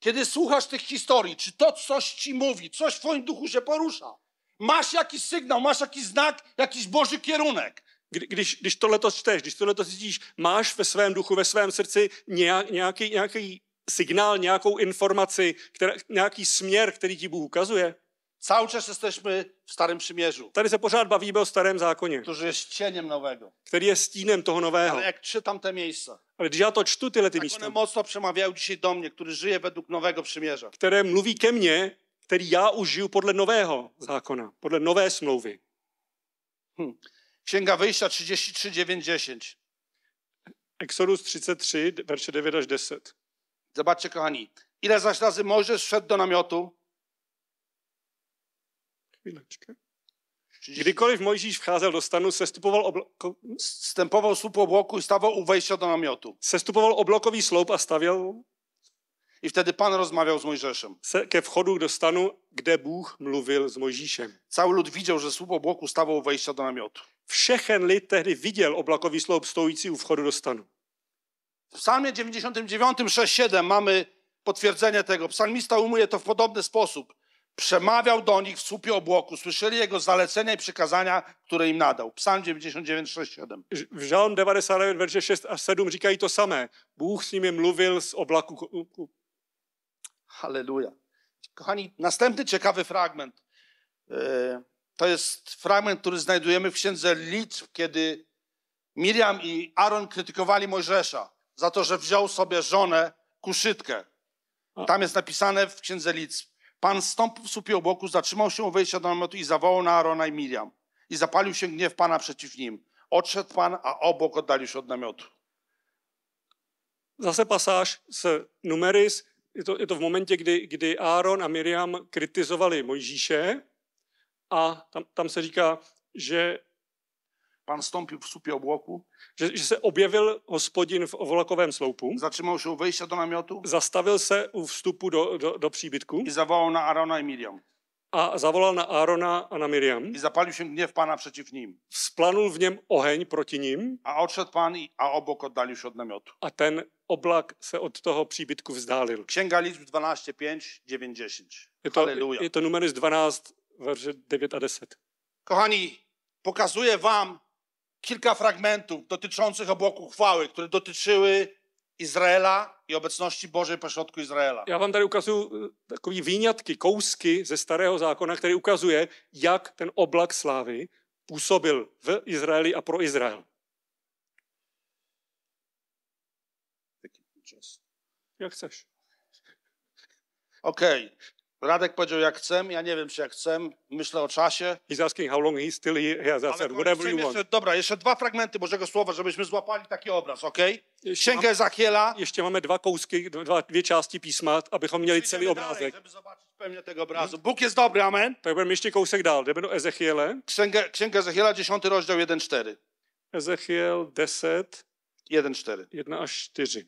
Kiedy słuchasz tych historii, czy to coś ci mówi, coś w twoim duchu się porusza? Masz jakiś sygnał, masz jakiś znak, jakiś Boży kierunek. když, když tohle to čteš, když tohle to cítíš, máš ve svém duchu, ve svém srdci nějaký, nějaký signál, nějakou informaci, která, nějaký směr, který ti Bůh ukazuje? Cały čas jesteśmy v starém Przymierzu. Tady se pořád bavíme o Starém zákoně. Który je stěněm nového. Který je stínem toho nového. Ale jak čítám te místa? Ale když já to čtu tyhle ty místa. Tak mocno przemawiają dzisiaj do mě, který žije według nového przymierza. Které mluví ke mně, který já už žiju podle nového zákona, podle nové smlouvy. Hm. Księga Wyjścia 33, 9, 10. Exodus 33, werset 9, 10. Zobaczcie, kochani. Ile zaś razy Mojżesz wszedł do namiotu? Chwileczkę. Kdykoliv Mojżesz wchodził do stanu, sestupoval obloko... Stępował słup obłoku i stawał u wejścia do namiotu. Sestupoval oblokový słup a stawiał. I wtedy Pan rozmawiał z Mojżeszem. Se ke wchodu do stanu, gdzie Bóg mluvil z Mojžíšem. Cały lud widział, że słup obłoku stawał u wejścia do namiotu. Všechen lid tehdy viděl oblakový sloup stojící u vchodu do stanu. W psalmie 99, 6-7 mamy potwierdzenie tego. Psalmista umuje to w podobny sposób. Przemawiał do nich w słupie obłoku. Słyszeli jego zalecenia i przykazania, które im nadał. Psalm 99, 6, 7. W Žalm 99, 6 a 7 mówią to samo. Bóg z nimi mluvil z oblaku, Halleluja. Kochani, następny ciekawy fragment. E, to jest fragment, który znajdujemy w księdze Litw, kiedy Miriam i Aaron krytykowali Mojżesza za to, że wziął sobie żonę kuszytkę. Tam jest napisane w księdze Litw. Pan stąpił w supie obłoku, zatrzymał się u wejścia do namiotu i zawołał na Arona i Miriam. I zapalił się gniew Pana przeciw nim. Odszedł Pan, a obok oddalił się od namiotu. Dans pasaż z ce je to, je to v momentě, kdy, kdy Aaron a Miriam kritizovali Mojžíše a tam, tam se říká, že Pan stoupil v supě obloku, že, že, se objevil hospodin v ovlakovém sloupu. Zatrzymał se u do namiotu. Zastavil se u vstupu do, do, do příbytku. I zavolal na Arona i Miriam a zavolal na Árona a na Miriam. I zapalił się gniew Pana przeciw ním. Splanul v něm oheň proti ním. A odszedł Pan a obok oddalił się od namiotu. A ten oblak se od toho příbytku vzdálil. Księga Lizb 12, 5, 9, 10. Je to, Halleluja. je to numerus 12, verze 9 a 10. Kochani, pokazuje vám kilka fragmentů dotyczących obłoku chwały, które dotyczyły Izraela i obecności Bożej pośrodku Izraela. Já vám tady ukazuju eh, takový výňatky, kousky ze starého zákona, který ukazuje, jak ten oblak slávy působil v Izraeli a pro Izrael. Jak chceš. OK. Radek powiedział, jak chcę, ja nie wiem, czy jak chcę, myślę o czasie. He's asking how long he's still here. Yes, I said, whatever you want. dobra, jeszcze dwa fragmenty Bożego Słowa, żebyśmy złapali taki obraz, ok? Księgę Zachiela. Jeszcze mamy dwa kołski, dwa, dwie części pisma, abychom mieli cały obrazek. żeby zobaczyć tego obrazu. Bóg jest dobry, amen? Tak byłem jeszcze kołsek dalej, będą Ezechiele. Księga, Księga Ezechiela, 10 rozdział 1,4. Ezechiel 10. 1,4. 1,4.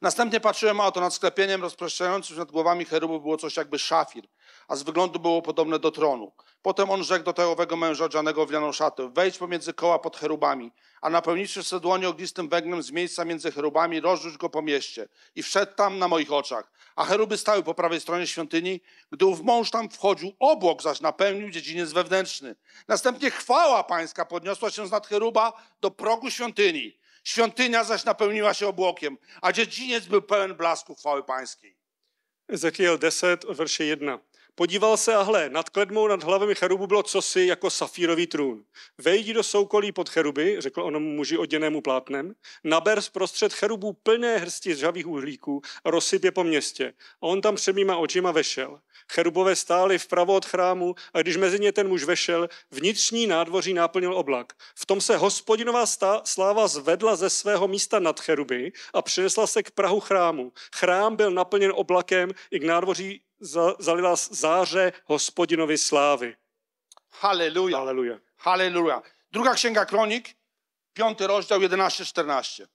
Następnie patrzyłem, a to nad sklepieniem rozpraszającym się nad głowami cherubów było coś jakby szafir, a z wyglądu było podobne do tronu. Potem on rzekł do tajowego męża odzianego w lianą szatę, wejdź pomiędzy koła pod cherubami, a napełniwszy se dłonie ognistym węglem z miejsca między cherubami, rozrzuć go po mieście. I wszedł tam na moich oczach. A cheruby stały po prawej stronie świątyni, gdy ów mąż tam wchodził, obłok zaś napełnił dziedziniec wewnętrzny. Następnie chwała pańska podniosła się z nad cheruba do progu świątyni Świątynia zaś napełniła się obłokiem, a dziedziniec był pełen blasku chwały pańskiej. Ezekiel 10, wersie 1. Podíval se a hle, nad kledmou nad hlavami cherubu bylo cosi jako safírový trůn. Vejdi do soukolí pod cheruby, řekl onomu muži oděnému plátnem, naber zprostřed cherubů plné hrsti žavých uhlíků a rozsyp je po městě. A on tam před mýma očima vešel. Cherubové stály vpravo od chrámu a když mezi ně ten muž vešel, vnitřní nádvoří náplnil oblak. V tom se hospodinová stá, sláva zvedla ze svého místa nad cheruby a přinesla se k prahu chrámu. Chrám byl naplněn oblakem i k nádvoří zalila záře hospodinovy slávy. Haleluja. Haleluja. Haleluja. Druga Księga Kronik, piąty rozdział 11-14.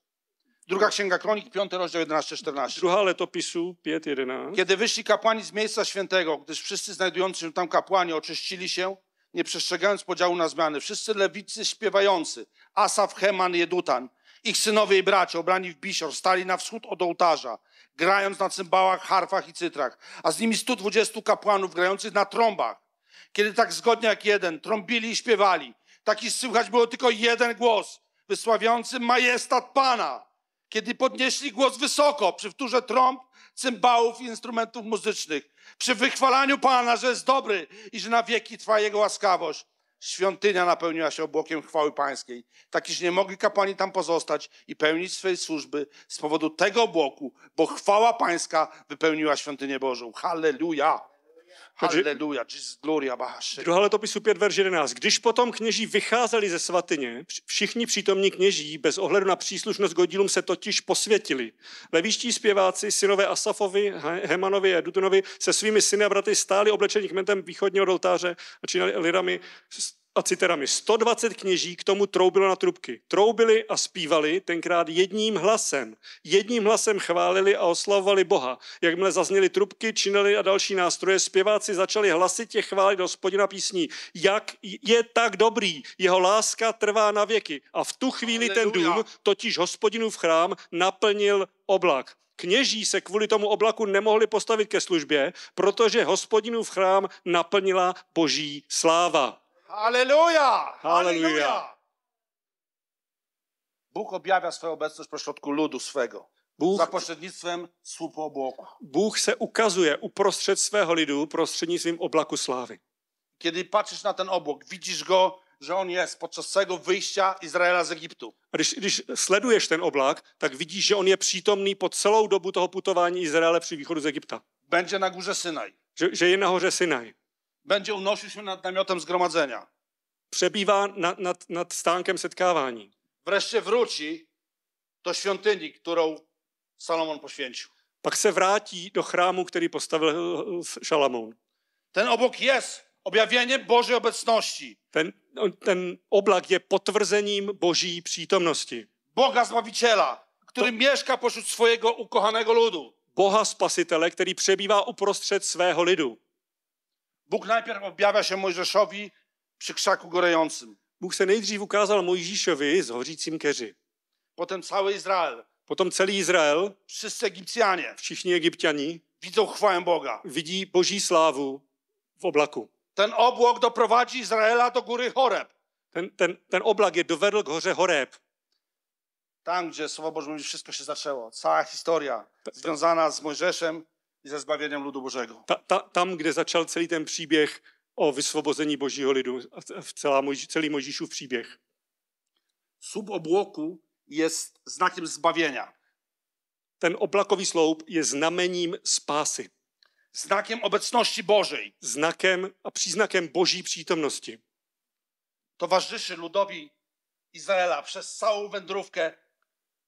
Druga Księga Kronik, piąty rozdział 11-14. Druga letopisu, 5-11. Kiedy wyszli kapłani z miejsca świętego, gdyż wszyscy znajdujący się tam kapłani oczyścili się, nie przestrzegając podziału na zmiany. Wszyscy lewicy śpiewający, Asaf, Heman, Jedutan, ich synowie i bracia, obrani w bisior, stali na wschód od ołtarza – grając na cymbałach, harfach i cytrach, a z nimi 120 kapłanów grających na trąbach. Kiedy tak zgodnie jak jeden trąbili i śpiewali, taki słychać było tylko jeden głos, wysławiający majestat Pana. Kiedy podnieśli głos wysoko przy wtórze trąb, cymbałów i instrumentów muzycznych, przy wychwalaniu Pana, że jest dobry i że na wieki trwa Jego łaskawość, świątynia napełniła się obłokiem chwały pańskiej, tak iż nie mogli kapłani tam pozostać i pełnić swojej służby z powodu tego obłoku, bo chwała pańska wypełniła świątynię Bożą. Halleluja! Haleluja, gloria, Druhá letopisu 5, verš 11. Když potom kněží vycházeli ze svatyně, všichni přítomní kněží bez ohledu na příslušnost k se totiž posvětili. Levíští zpěváci, synové Asafovi, Hemanovi a Dutunovi se svými syny a braty stáli oblečení kmentem východního oltáře a činali lirami a citerami, 120 kněží k tomu troubilo na trubky. Troubili a zpívali tenkrát jedním hlasem. Jedním hlasem chválili a oslavovali Boha. Jakmile zazněly trubky, činely a další nástroje, zpěváci začali hlasitě chválit hospodina písní. Jak je tak dobrý, jeho láska trvá na věky. A v tu chvíli ten dům, totiž v chrám, naplnil oblak. Kněží se kvůli tomu oblaku nemohli postavit ke službě, protože hospodinu v chrám naplnila boží sláva. Aleluja! Aleluja! Bóg objawia swoją obecność pośrodku ludu swego. Bůh, za pośrednictwem słupu obłoku. Bůh se ukazuje uprostřed svého lidu prostřednictvím oblaku slávy. Kiedy patrzysz na ten obłok, widzisz go, że on jest podczas całego wyjścia Izraela z Egiptu. A když, když sleduješ ten oblak, tak vidíš, že on je přítomný po celou dobu toho putování Izraele při východu z Egypta. Będzie na górze Synaj. Že, že je na górze Synaj. będzie unosił się nad namiotem zgromadzenia. Przebiwa nad, nad, nad Wreszcie wróci do świątyni, którą Salomon poświęcił. Pak se wróci do chrámu, który postawił Salomon. Ten obok jest objawieniem Bożej obecności. Ten, ten oblak potwierdzeniem potvrzením przytomności. přítomnosti. Boga Zbawiciela, który to... mieszka pośród swojego ukochanego ludu. Boha Spasitele, który přebývá uprostřed svého ludu. Bóg najpierw objawia się Mojżeszowi przy krzaku gorejącym. Bóg se nejdřív ukazał Mojżeszowi z hořícím keři. Potem cały Izrael. Potem cały Izrael, Wszyscy Egipcjanie wszyscy Egipcjani. widzą chwałę Boga. Widzi boží slávu w oblaku. Ten obłok doprowadzi Izraela do góry Horeb. Ten, ten, ten oblak je dovedl k hoře Horeb. Tam, gdzie Słowo Boże mówi, wszystko się zaczęło. Cała historia związana z Mojżeszem i za zbawieniem ludu Božího. Ta, ta, tam, kde začal celý ten příběh o vysvobození Božího lidu, v celá celý možíšův příběh. Sub obloku je znakem zbawienia. Ten oblakový sloup je znamením spásy. znakem obecnosti Boží. Znakem a příznakem Boží přítomnosti. Towarzyszy ludowi Izraela przez całą wędrówkę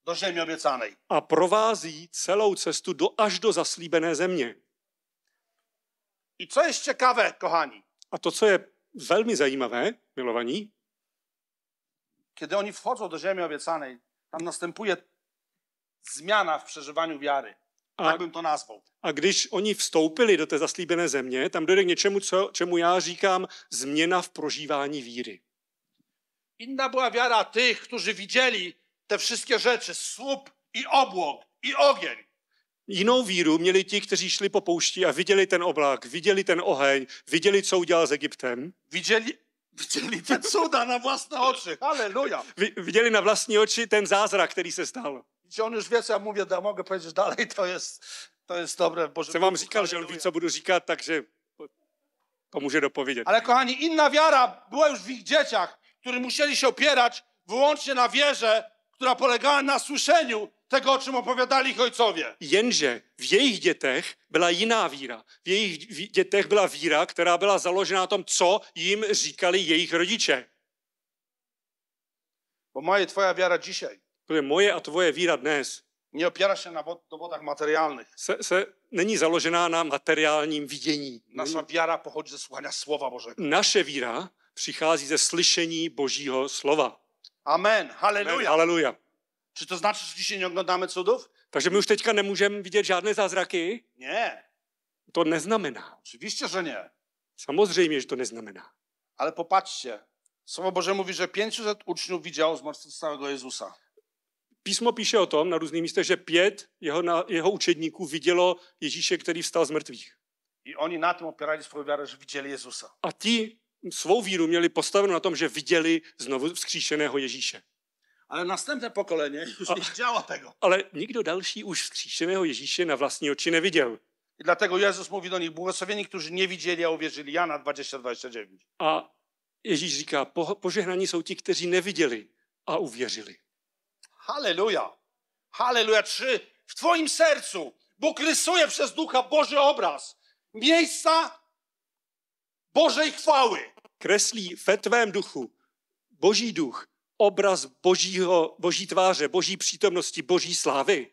do země oběcanej. A provází celou cestu do, až do zaslíbené země. I co je ciekawe, kochani? A to, co je velmi zajímavé, milovaní, kiedy oni wchodzą do ziemi obiecanej, tam następuje zmiana w przeżywaniu wiary. A, tak bym to nazwał. A když oni vstoupili do té zaslíbené země, tam dojde k něčemu, co, čemu já říkám změna v prožívání víry. Inna była wiara tych, którzy widzieli te wszystkie rzeczy, słup i obłok i ogień. Jinou víru měli ti, kteří šli po poušti a viděli ten oblak, viděli ten oheň, viděli, co udělal s Egyptem. Viděli, viděli ten cuda na vlastní oči. Haleluja. Viděli na vlastní oči ten zázrak, který se stal. Že on už ví, co já mluvím, da mohu powiedzieć dalej, to je, to je dobré. Bože, Jsem vám říkal, Halleluja. že on ví, co budu říkat, takže to může dopovědět. Ale kohani, jiná wiara byla už v jejich dětech, kteří museli se opírat wyłącznie na wierze która polegała na słyszeniu tego, o czym opowiadali ich ojcowie. Jenže v jejich dětech byla jiná víra. V jejich dětech byla víra, která byla založena na tom, co jim říkali jejich rodiče. Bo moje twoja wiara dzisiaj Protože moje a tvoje víra dnes nie opiera się na dowodach materialnych. Se, se není založená na materiálním vidění. Naša víra pochodzi ze słuchania Słowa Bożego. Naše víra přichází ze slyšení Božího slova. Amen. Haleluja. Haleluja. Czy to znaczy, że dzisiaj nie oglądamy cudów? Takže my už teďka nemůžeme vidět žádné zázraky? Ne. To neznamená. Oczywiście, że nie. Samozřejmě, že to neznamená. Ale popatrzcie, Słowo Boże mówi, że 500 uczniów z zmartwychwstałego Jezusa. Písmo píše o tom na různých místech, že pět jeho, na, jeho učedníků vidělo Ježíše, který vstal z mrtvých. I oni na tym opierali swoją wiarę, że widzieli Jezusa. A ti svou víru měli postavenou na tom, že viděli znovu vzkříšeného Ježíše. Ale następné pokolenie już nie chciało tego. Ale nikdo další už vzkříšeného Ježíše na vlastní oči neviděl. I dlatego Jezus mówi do nich, błogosławieni, którzy nie widzieli, a uwierzyli. Jana 20, 29. A Ježíš říká, po, požehnaní jsou ti, kteří neviděli a uvěřili. Haleluja. Haleluja. Czy v tvojím srdci, Bóg rysuje přes Ducha Boží obraz miejsca Bożej chwały kreslí ve tvém duchu boží duch, obraz božího, boží tváře, boží přítomnosti, boží slávy.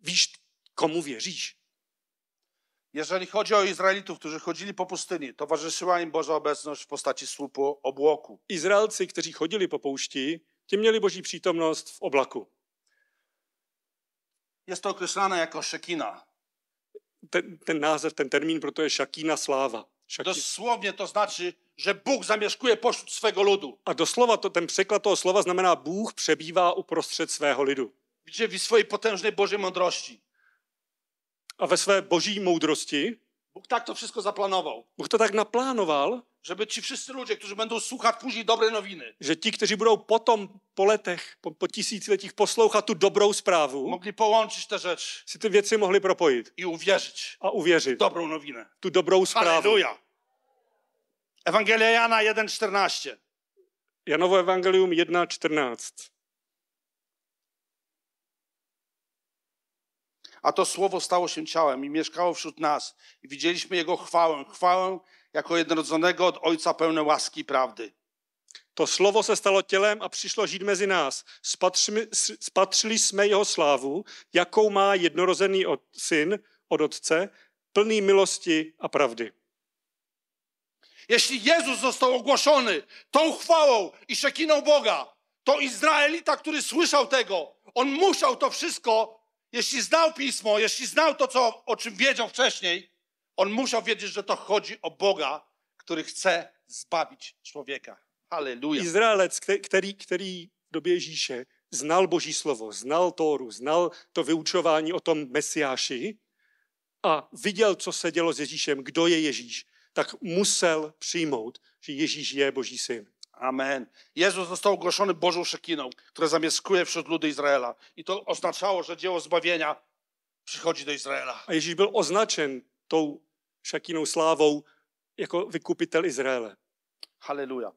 Víš, komu věříš? Jeżeli chodzi o Izraelitów, którzy chodzili po pustyni, towarzyszyła im Boża obecność w postaci słupu obłoku. Izraelcy, którzy chodzili po pustyni, ci mieli Bożą przytomność w oblaku. Jest to określane jako szekina. Ten, ten nazw, ten termin proto je szekina sláva. Doslovně to znaczy, že Bůh zaměškuje pośród svého ludu. A doslova to, ten překlad toho slova znamená Bůh přebývá uprostřed svého lidu. Gdzie w své potenžné boží moudrosti. A ve své boží moudrosti Bůh tak to všechno zaplanoval. Bůh to tak naplánoval, že by ti všichni lidé, kteří budou slouchat później dobré noviny. že ti, kteří budou potom po letech, po, po tisíciletích poslouchat tu dobrou zprávu, Mohli połączyć te rzeczy si ty věci mohli propojit i uvěřit. a uvěřit Dobrou novinu. tu dobrou zprávu. Halleluja! Ewangelia Jana 1,14. Janowo Ewangelium 1,14. A to słowo stało się ciałem i mieszkało wśród nas. I widzieliśmy jego chwałę, chwałę jako jednorodzonego od Ojca pełne łaski i prawdy. To slovo se stalo tělem a přišlo žít mezi nás. Spatřili, spatřili jsme jeho slávu, jakou má jednorozený od, syn od otce, plný milosti a pravdy. Jeśli Jezus został ogłoszony tą chwałą i szekiną Boga, to Izraelita, który słyszał tego, on musiał to wszystko, jeśli znał pismo, jeśli znał to, co, o czym wiedział wcześniej, on musiał wiedzieć, że to chodzi o Boga, który chce zbawić człowieka. Aleluja. Izraelec, który, który dobie Ježíše znal Boží slovo, znal Tóru, znal to vyučování o tom Mesiáši a viděl, co se dělo s Ježíšem, kdo je Ježíš, tak musel přijmout, że Ježíš je Boží syn. Amen. Jezus został ogłoszony Bożą szekiną, która zamieszkuje wśród ludu Izraela. I to oznaczało, że dzieło zbawienia przychodzi do Izraela. A Ježíš był oznaczony tą szekiną sławą jako wykupitel Izraela. Halleluja.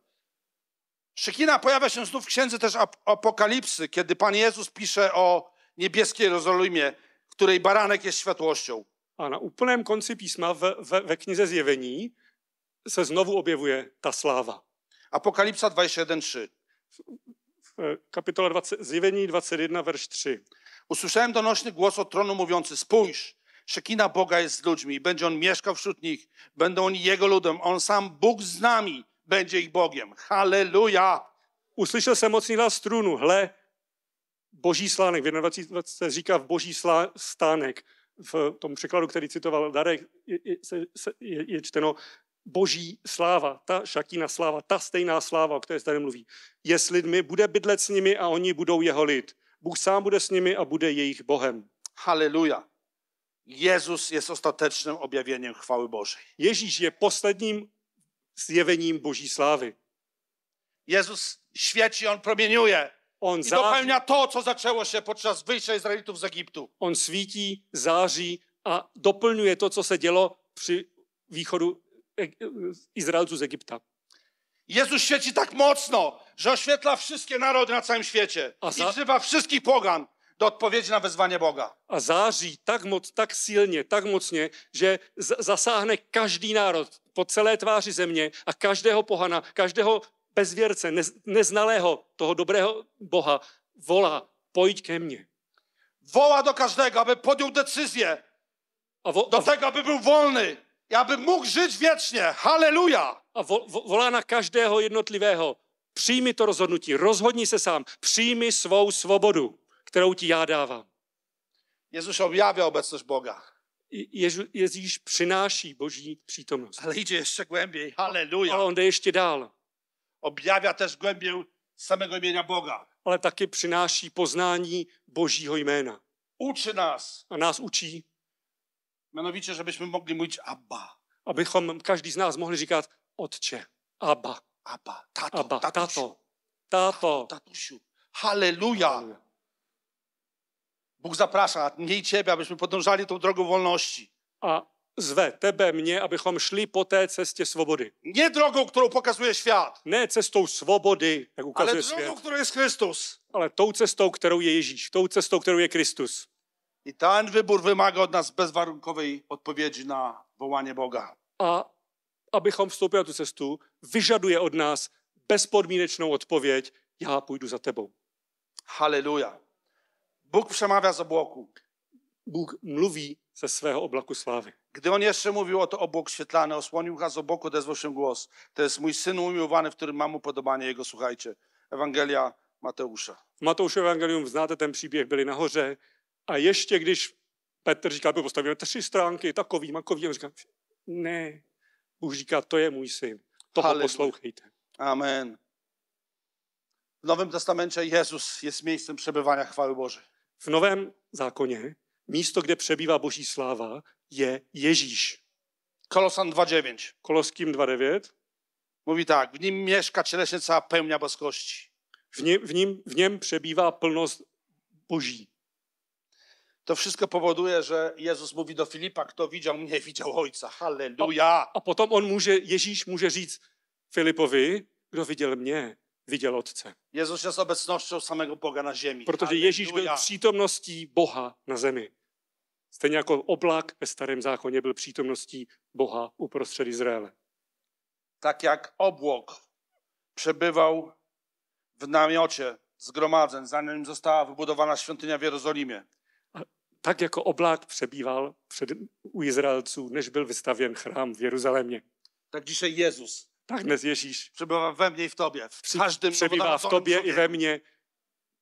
Szekina pojawia się znów w księdze też Apokalipsy, kiedy Pan Jezus pisze o niebieskiej Jerozolimie, której baranek jest światłością. A na úplném konci písma v ve, ve knize Zjevení se znovu objevuje ta sláva. Apokalipsa 21.3. Kapitola 20, Zjevení 21, verš 3. Usłyszałem donośny głos od tronu mówiący, spójrz, szekina Boga jest z ludźmi, będzie On mieszkał wśród nich, będą oni Jego ludem, On sam, Bóg z nami, będzie ich Bogiem. Halleluja! Uslyšel jsem mocný hlas trůnu, hle, boží slánek, v 21. říká v boží slá, stánek, v tom překladu, který citoval Darek, je, je, je, je čteno boží sláva, ta šatína sláva, ta stejná sláva, o které se tady mluví, je s lidmi, bude bydlet s nimi a oni budou jeho lid. Bůh sám bude s nimi a bude jejich Bohem. Haleluja. Jezus je ostatečným objevením chvály Boží. Ježíš je posledním zjevením Boží slávy. Jezus švědčí, On proměňuje. On I září, dopełnia to, co zaczęło się podczas wyjścia Izraelitów z Egiptu. On svítí, září a doplňuje to, co se dělo při východu Izraelců z Egypta. Jezus świeci tak mocno, że oświetla wszystkie narody na całym świecie a za... i wzywa wszystkich pogan do odpowiedzi na wezwanie Boga. A září tak moc, tak silně, tak mocně, že zasáhne každý národ po celé tváři země a každého pohana, každého bezvěrce, neznalého, toho dobrého Boha, volá, pojď ke mně. Volá do každého, aby podjął decyzję. vo, do tego, aby byl volný, aby mohl žít věčně. Halleluja! A vo, vo, volá na každého jednotlivého. Přijmi to rozhodnutí. Rozhodni se sám. Přijmi svou svobodu, kterou ti já dávám. Jezus objavuje obecnost Boha. Ježu, Ježíš přináší boží přítomnost. Ale jde ještě głębiej. Halleluja! Ale on jde ještě dál. objawia też głębię samego imienia Boga. Ale také přináší poznání Božího jména. Uczy nas. A nás učí. Mianowicie, żebyśmy mogli mówić Abba. Abychom każdy z nas mohli říkat Otče, Abba. Abba, tato, Abba, tatusiu. tato, tato. Tatusiu, halleluja. Bóg zaprasza mnie i ciebie, abyśmy podążali tą drogą wolności. A zve tebe, mě, abychom šli po té cestě svobody. Ne drogou, kterou pokazuje svět. Ne cestou svobody, jak ale ukazuje Ale drogou, kterou je Kristus. ale tou cestou, kterou je Ježíš, tou cestou, kterou je Kristus. I ten vybor wymaga od nás bezvarunkové odpovědi na volání Boha. A abychom vstoupili na tu cestu, vyžaduje od nás bezpodmínečnou odpověď, já půjdu za tebou. Halleluja. Bůh přemává z obloku. Bůh mluví ze svého oblaku slávy. Gdy on jeszcze mówił, oto obłok świetlany, osłonił go z oboku, odezwał się głos. To jest mój syn umiłowany, w którym mam upodobanie jego. Słuchajcie, Ewangelia Mateusza. W Mateuszu Ewangelium znáte ten příběh, byli nahoře a ještě když Petr říká, byl postavil tři stránky, takový, makový, on říká, ne, Bůh říká, to je můj syn, toho poslouchejte. Amen. W Nowym Testamencie Jezus je místem přebyvání, chwały Bożej. V Novém zákoně místo, kde přebývá Boží sláva, je jeździsz. Kolosan 2,9. Koloskim 2,9. Mówi tak, w nim mieszka cieleśnie cała pełnia boskości. W, nim, w, nim, w niem przebiwa pełność Bozi. To wszystko powoduje, że Jezus mówi do Filipa, kto widział mnie, widział Ojca. Halleluja! A, a potem on może, Jezus może rzec Filipowi, kto widział mnie, widział ojca. Jezus jest obecnością samego Boga na ziemi. Protože Jezus był przytomności Boga na ziemi. Stejně jako oblak ve starém zákoně byl přítomností Boha uprostřed Izraele. Tak jak obłok přebyval v namiocie zgromadzeń, zanim została wybudowana świątynia w Jerozolimie. A tak jako oblak přebýval před, u Izraelců, než byl vystavěn chrám v Jeruzalémě. Tak dzisiaj Jezus. Tak dnes Ježíš. Přebývá ve mně i v tobě. V každém Přebývá v tobě i ve mně,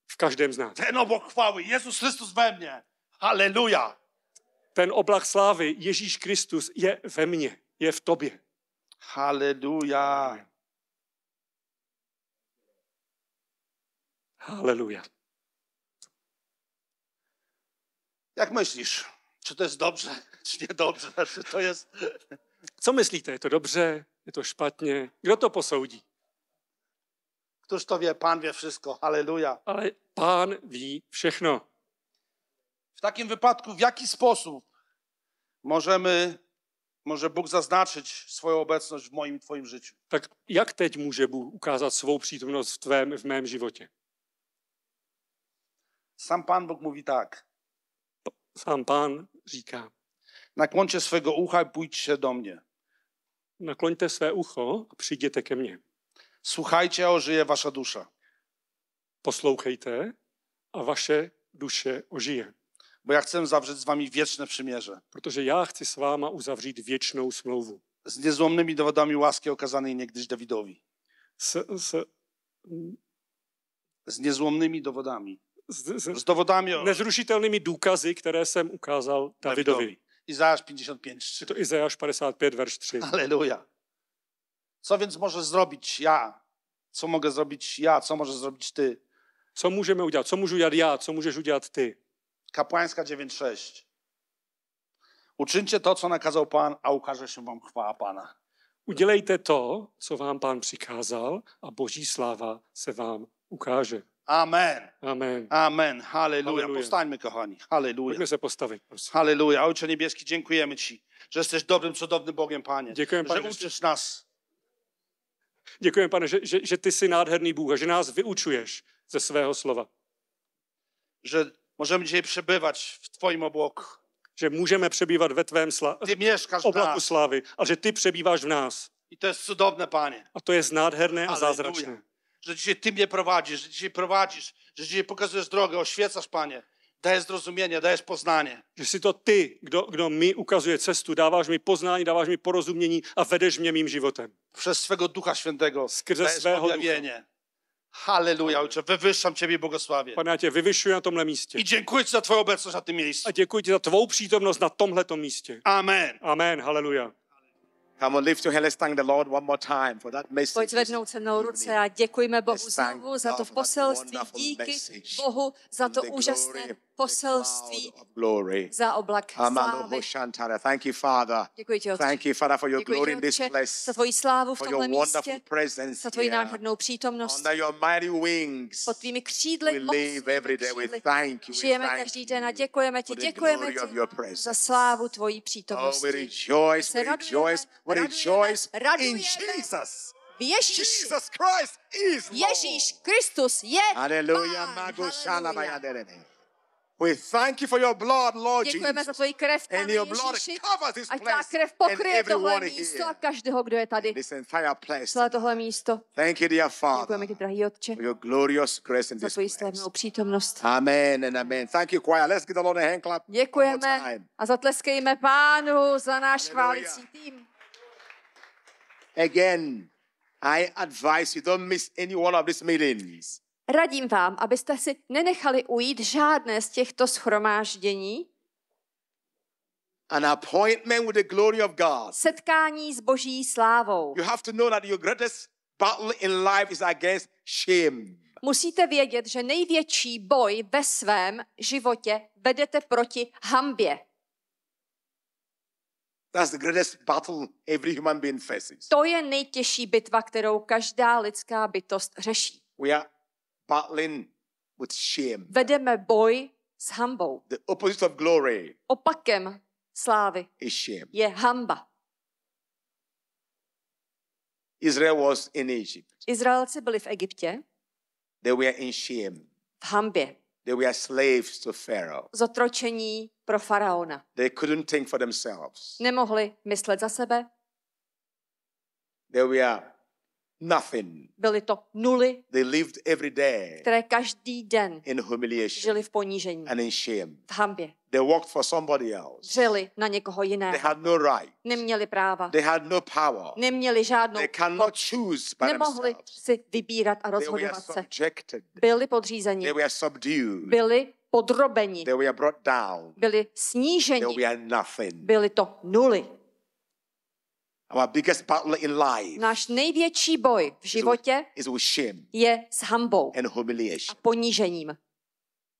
v každém z nás. Ten obok chwały, Jezus Chrystus we mnie. Hallelujah ten oblak slávy, Ježíš Kristus, je ve mně, je v tobě. Haleluja. Haleluja. Jak myslíš? Czy to jest dobrze, czy niedobrze? Czy to jest... Co myslíte? Je to dobře? Je to špatně? Kdo to posoudí? Któż to wie? Pan wie wszystko. Haleluja. Ale pán ví všechno. takim wypadku, w jaki sposób możemy, może Bóg zaznaczyć swoją obecność w moim, twoim życiu? Tak, jak teď może Bóg ukazać swoją przytomność w twoim w moim żywocie? Sam Pan Bóg mówi tak. Sam Pan říká. Naklońcie swego ucha i pójdźcie do mnie. Naklońcie swe ucho, przyjdziecie ke mnie. Słuchajcie, a ożyje wasza dusza. Posłuchajcie a wasze dusze ożyje.” bo ja chcę zawrzeć z wami wieczne przymierze. Protože ja chcę z wami uzavřít wieczną smlouvu. Z niezłomnymi dowodami łaski okazanej niegdyś Dawidowi. S, s, Z niezłomnymi dowodami. Z dowodami o nezrušitelnými důkazy, které jsem ukázal Davidovi. Izajasz 55. Je to Izajáš 55, verš 3. Aleluja. Co więc może zrobić ja? Co mogę zrobić ja? Co może zrobić ty? Co możemy udělat? Co můžu udělat ja? Co můžeš udělat ty? Kapłańska 9.6. Uczyńcie to, co nakazał Pan, a ukaże się wam chwała Pana. Udzielejte to, co wam Pan przykazał, a Bożí sława se wam ukaże. Amen. Amen. Amen. Halleluja. Halleluja. kochani. Halleluja. Mogę sobie postawić. Halleluja. Ojcze Niebieski, dziękujemy Ci, że jesteś dobrym, cudownym Bogiem, Panie. Dziękuję, Panie. Że uczysz nas. Dziękuję, Panie, że, że, że Ty jsi nádherný Bóg a że nas wyuczujesz ze swojego słowa. Że Możemy dzisiaj przebywać w Twoim obłoku. że możemy przebywać ve tvém sla- Ty mieszkasz w oblaku nas. slávy a že ty przebywasz w nas. I to jest cudowne, Panie. A to jest nadherne i Halleluja. Że dzisiaj Ty mnie prowadzisz, że dzisiaj prowadzisz, że dzisiaj pokazujesz drogę, oświecasz, Panie. Dajesz zrozumienie, dajesz poznanie. Że jesteś to ty, kdo, kdo mi ukazuje cestu, dawasz mi poznanie, dawasz mi porozumienie a vedeš mnie mým životem. Przez swego Ducha Świętego Skrze dajesz swego objawienie. Haleluja, Ojcze, wywyższam Ciebie i błogosławię. Panie, já tě vyvyšuji na tomhle miejscu. I dziękuję Ci za Twoją obecność na tym miejscu. A dziękuję Ci za Twoją przytomność na tomhletom miejscu. Amen. Amen, haleluja. Come on, lift your hand. Let's thank the Lord one more time for that message. Pojď zvednout se mnou ruce a děkujeme Bohu znovu za to v poselství. Díky Bohu za to úžasné poselství za oblak slávy. Thank you, Father. Děkuji ti, Otče. Thank you, Father, for your Děkuji glory in this place. Za tvoji slávu v tomhle místě. Presence za tvoji nádhernou přítomnost. Under your mighty wings. Pod tvými křídly mocnými Žijeme každý den a děkujeme ti, děkujeme ti za slávu tvojí přítomnosti. Oh, we rejoice, we rejoice, we rejoice in Jesus. Ježíš. Jesus Christ is Lord. Ježíš Kristus je Hallelujah, Pán. Hallelujah. We thank you for your blood, Lord Děkujeme Jesus. za tvoji krev, Pane and your blood covers this A ta place krev and pokryje tohle everyone místo here. a každého, kdo je tady. This entire place. Celé tohle místo. Thank you, dear Father, Děkujeme ti, drahý Otče, for your glorious grace in za this tvoji place. slavnou přítomnost. Amen and amen. Thank you, choir. Let's give the Lord a hand clap. Děkujeme a zatleskejme Pánu za náš Hallelujah. chválící tým. Again, I advise you don't miss any one of these meetings. Radím vám, abyste si nenechali ujít žádné z těchto schromáždění. An appointment with the glory of God. Setkání s boží slávou. You have to know that your greatest battle in life is against shame. Musíte vědět, že největší boj ve svém životě vedete proti hambě. That's the greatest battle every human being faces. To je nejtěžší bitva, kterou každá lidská bytost řeší. We are battling with shame. Vedeme boj s hambou. The opposite of glory Opakem slávy is shame. je hamba. Israel was in Egypt. Izraelci byli v Egyptě They were in shame. v hambě. They were slaves to Pharaoh. Zotročení pro faraona. They couldn't think for themselves. Nemohli myslet za sebe. They were nothing. Byly to nuly, They lived every day které každý den in humiliation žili v ponížení, and in shame. v hambě. They worked for somebody else. Dřeli na někoho jiného. They had no right. Neměli práva, They had no power. neměli žádnou They cannot moc, choose by nemohli themselves. si vybírat a They were rozhodovat se. subjected. Byli podřízeni, They were subdued. byli podrobeni, They were brought down. byli sníženi. They were nothing. Byli to nuly. Our biggest battle in life Náš největší boj v životě is with shame je s hambou and humiliation. a ponížením.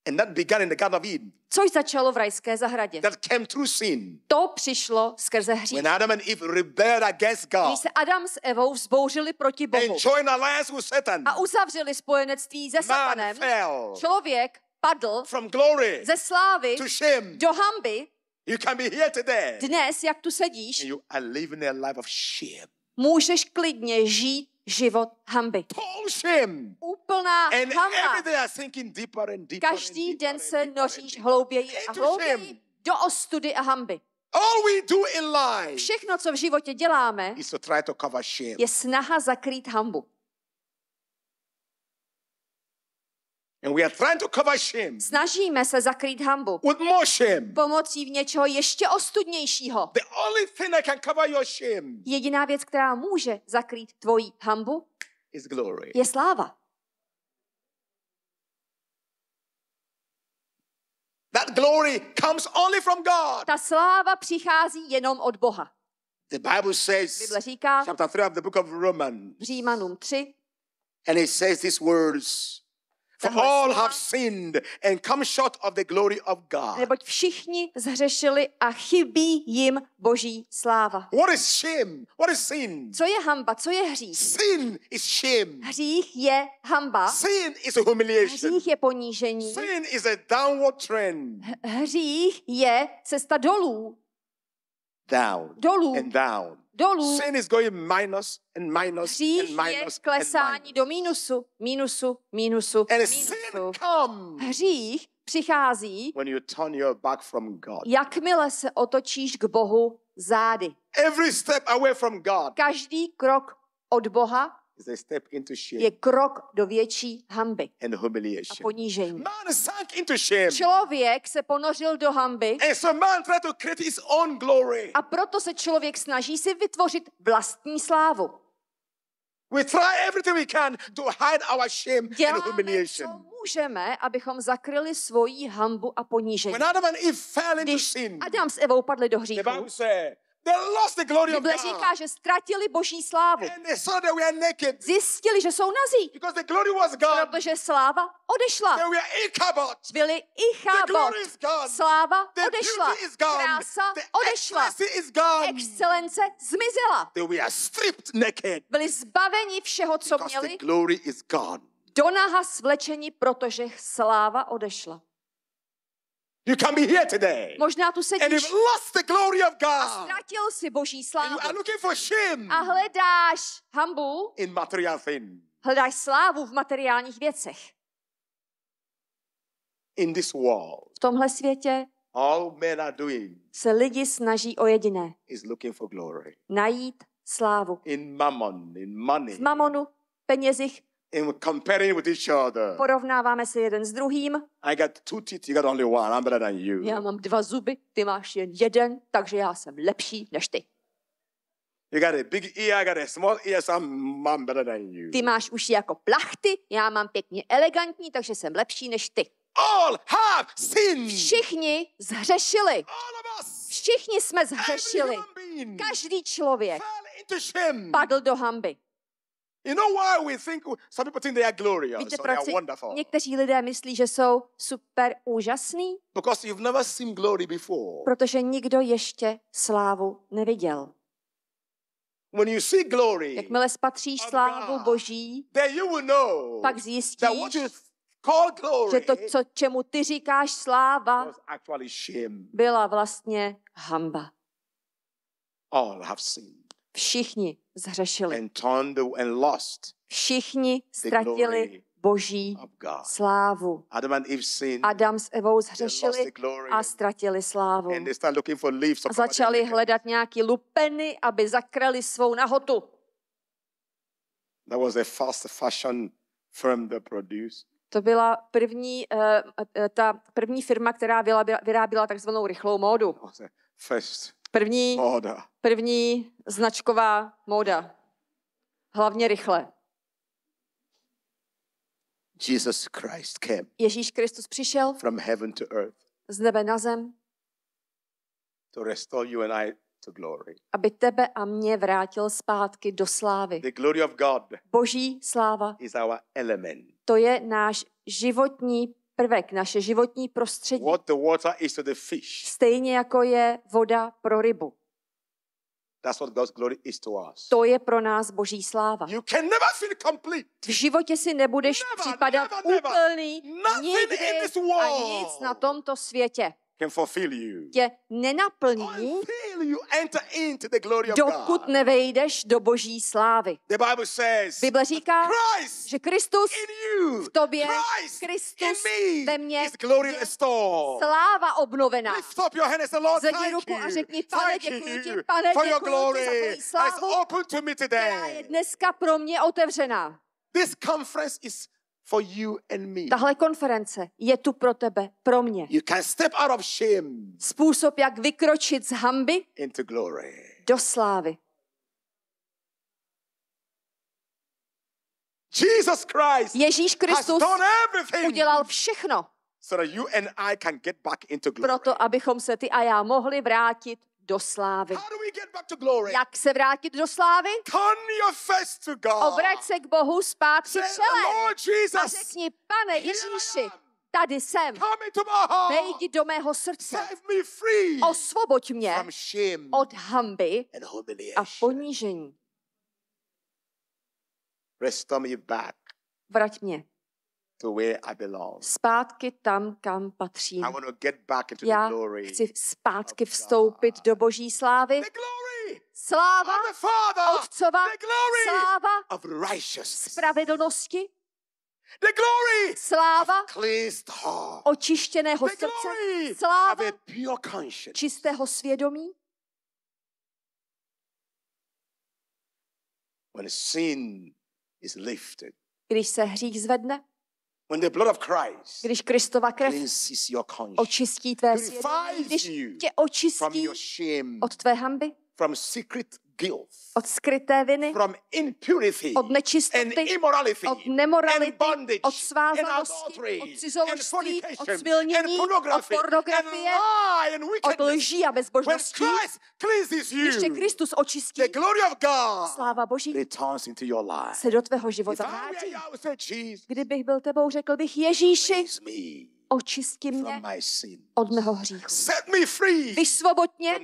And that began in the Garden of Eden. Což začalo v rajské zahradě. That came through sin. To přišlo skrze hřích. When Adam and Eve rebelled against God. Když se Adam s Evou vzbouřili proti Bohu. And joined alliance with Satan. A uzavřeli spojenectví se Satanem. Man fell. Člověk padl From glory ze slávy to shame. do hamby You can be here today. Dnes, jak tu sedíš, and you are living a life of shame. můžeš klidně žít život hamby. Úplná and hamba. Deeper and deeper Každý and deeper den se noříš hlouběji a hlouběji do ostudy a hamby. All we do in life Všechno, co v životě děláme, is to try to cover shame. je snaha zakrýt hambu. And we are trying to cover shame. Snažíme se zakrýt hambu. With more shame. Pomocí v něčeho ještě ostudnějšího. The only thing that can cover your shame. Jediná věc, která může zakrýt tvoji hambu, is glory. je sláva. That glory comes only from God. Ta sláva přichází jenom od Boha. The Bible says, Bible říká, chapter 3 of the book of Romans, Římanům 3, and it says these words, all have sinned and come short of the glory of God. Neboť všichni zhřešili a chybí jim boží sláva. What is shame? What is sin? Co je hamba? Co je hřích? Sin is shame. Hřích je hamba. Sin is humiliation. Hřích je ponížení. Sin is a downward trend. Hřích je cesta dolů. Down. Dolů. And down dolů. Sin is going minus and minus Hřích and minus je klesání and minus. do mínusu, mínusu, mínusu, and mínusu. Hřích přichází, when you turn your back from God. jakmile se otočíš k Bohu zády. Every step away from God. Každý krok od Boha is a step into shame je krok do větší hamby and humiliation. a ponížení. Man sank into shame. Člověk se ponořil do hamby and so man tried to create his own glory. a proto se člověk snaží si vytvořit vlastní slávu. We try everything we can to hide our shame Děláme, and humiliation. Co můžeme, abychom zakryli svoji hambu a ponížení. When Adam and Eve fell into Když sin, Adam s Evou padli do hříchu, They lost the glory Bible říká, že ztratili boží slávu. And they saw naked. Zjistili, že jsou nazí. Because the glory was gone. Protože sláva odešla. They were Ichabod. Byli Ichabod. The glory is gone. Sláva the odešla. Beauty is gone. Krása the odešla. Is gone. Excelence zmizela. They were stripped naked. Byli zbaveni všeho, co Because měli. The glory is gone. Donaha svlečení, protože sláva odešla. You can be here today. Možná tu sedíš. And you've lost the glory of God. A ztratil si boží slávu. And you are looking for shame. A hledáš hambu. In material thing. Hledáš slávu v materiálních věcech. In this world. V tomhle světě. All men are doing. Se lidi snaží o jediné. Is looking for glory. Najít slávu. In mammon, in money. V mamonu, penězích, and we're comparing with each other. Porovnáváme se jeden s druhým. I got two teeth, you got only one. I'm better than you. Já mám dva zuby, ty máš jen jeden, takže já jsem lepší než ty. You got a big ear, I got a small ear, so I'm, I'm better than you. Ty máš uši jako plachty, já mám pěkně elegantní, takže jsem lepší než ty. All have sinned. Všichni zhřešili. All of us. Všichni jsme zhřešili. Každý člověk padl do hamby. You know why we think some people think they are glorious, Víte, proč they are wonderful? Někteří lidé myslí, že jsou super úžasní. Because you've never seen glory before. Protože nikdo ještě slávu neviděl. When you see glory, jakmile spatříš slávu Boží, then you will know pak zjistíš, that what you call glory, že to, co, čemu ty říkáš sláva, was actually shame. byla vlastně hamba. All have seen. Všichni zhřešili. Všichni ztratili boží slávu. Adam, and Eve sin, Adam s Evou zhřešili a ztratili slávu. And they start looking for leaves, a začali hledat nějaký lupeny, aby zakrali svou nahotu. That was the first fashion firm that produced. To byla první, uh, ta první firma, která vyráběla, takzvanou rychlou módu. First První, móda. první značková móda. Hlavně rychle. Jesus Christ came Ježíš Kristus přišel from heaven to earth z nebe na zem, to restore you and I to glory. aby tebe a mě vrátil zpátky do slávy. The glory of God Boží sláva is our element. to je náš životní prvek, naše životní prostředí. What the water is to the fish. Stejně jako je voda pro rybu. That's what God's glory is to us. To je pro nás Boží sláva. You can never feel complete. V životě si nebudeš never, připadat never, úplný never. nikdy in this world. a nic na tomto světě can fulfill you. tě nenaplní, Until you enter into the glory of dokud God. nevejdeš do boží slávy. The Bible says, Bible říká, Christ že Kristus in you, v tobě, Christ Kristus in me ve mně, is glory je sláva obnovená. Lift up your hand Lord, Zvedni thank ruku a řekni, pane, děkuji ti, pane, děkuji ti za glory tvoji slávu, open to me která je dneska pro mě otevřená. This conference is for you and me. Tahle konference je tu pro tebe, pro mě. You can step out of shame Způsob, jak vykročit z hamby into glory. do slávy. Jesus Christ Ježíš Kristus has done everything udělal všechno, so that you and I can get back into glory. proto abychom se ty a já mohli vrátit do slávy. Jak se vrátit do slávy? Obrať se k Bohu zpátky čelem a řekni, pane Ježíši, tady jsem. Vejdi do mého srdce. Osvoboď mě od hamby a ponížení. Vrať mě to where I belong. Zpátky tam, kam patřím. I want to get back into Já the glory chci zpátky vstoupit do boží slávy. The glory Sláva of the Otcova, the glory sláva of spravedlnosti, the glory sláva očištěného the srdce, glory sláva pure čistého svědomí. When sin is lifted, když se hřích zvedne, When the blood of Christ když Kristova krev očistí tvé svědomí, když tě očistí od tvé hamby, from secret guilt, od skryté viny, from impurity, od nečistoty, and immorality, od nemorality, and bondage, od svázanosti, od cizoložství, od svilnění, od pornografie, and and od lží a bezbožnosti. Když se Kristus očistí, the glory of God sláva Boží into your life. se do tvého života vrátí. Kdybych byl tebou, řekl bych Ježíši, očisti mě od mého hříchu. Vysvobodně Vysvoboď mě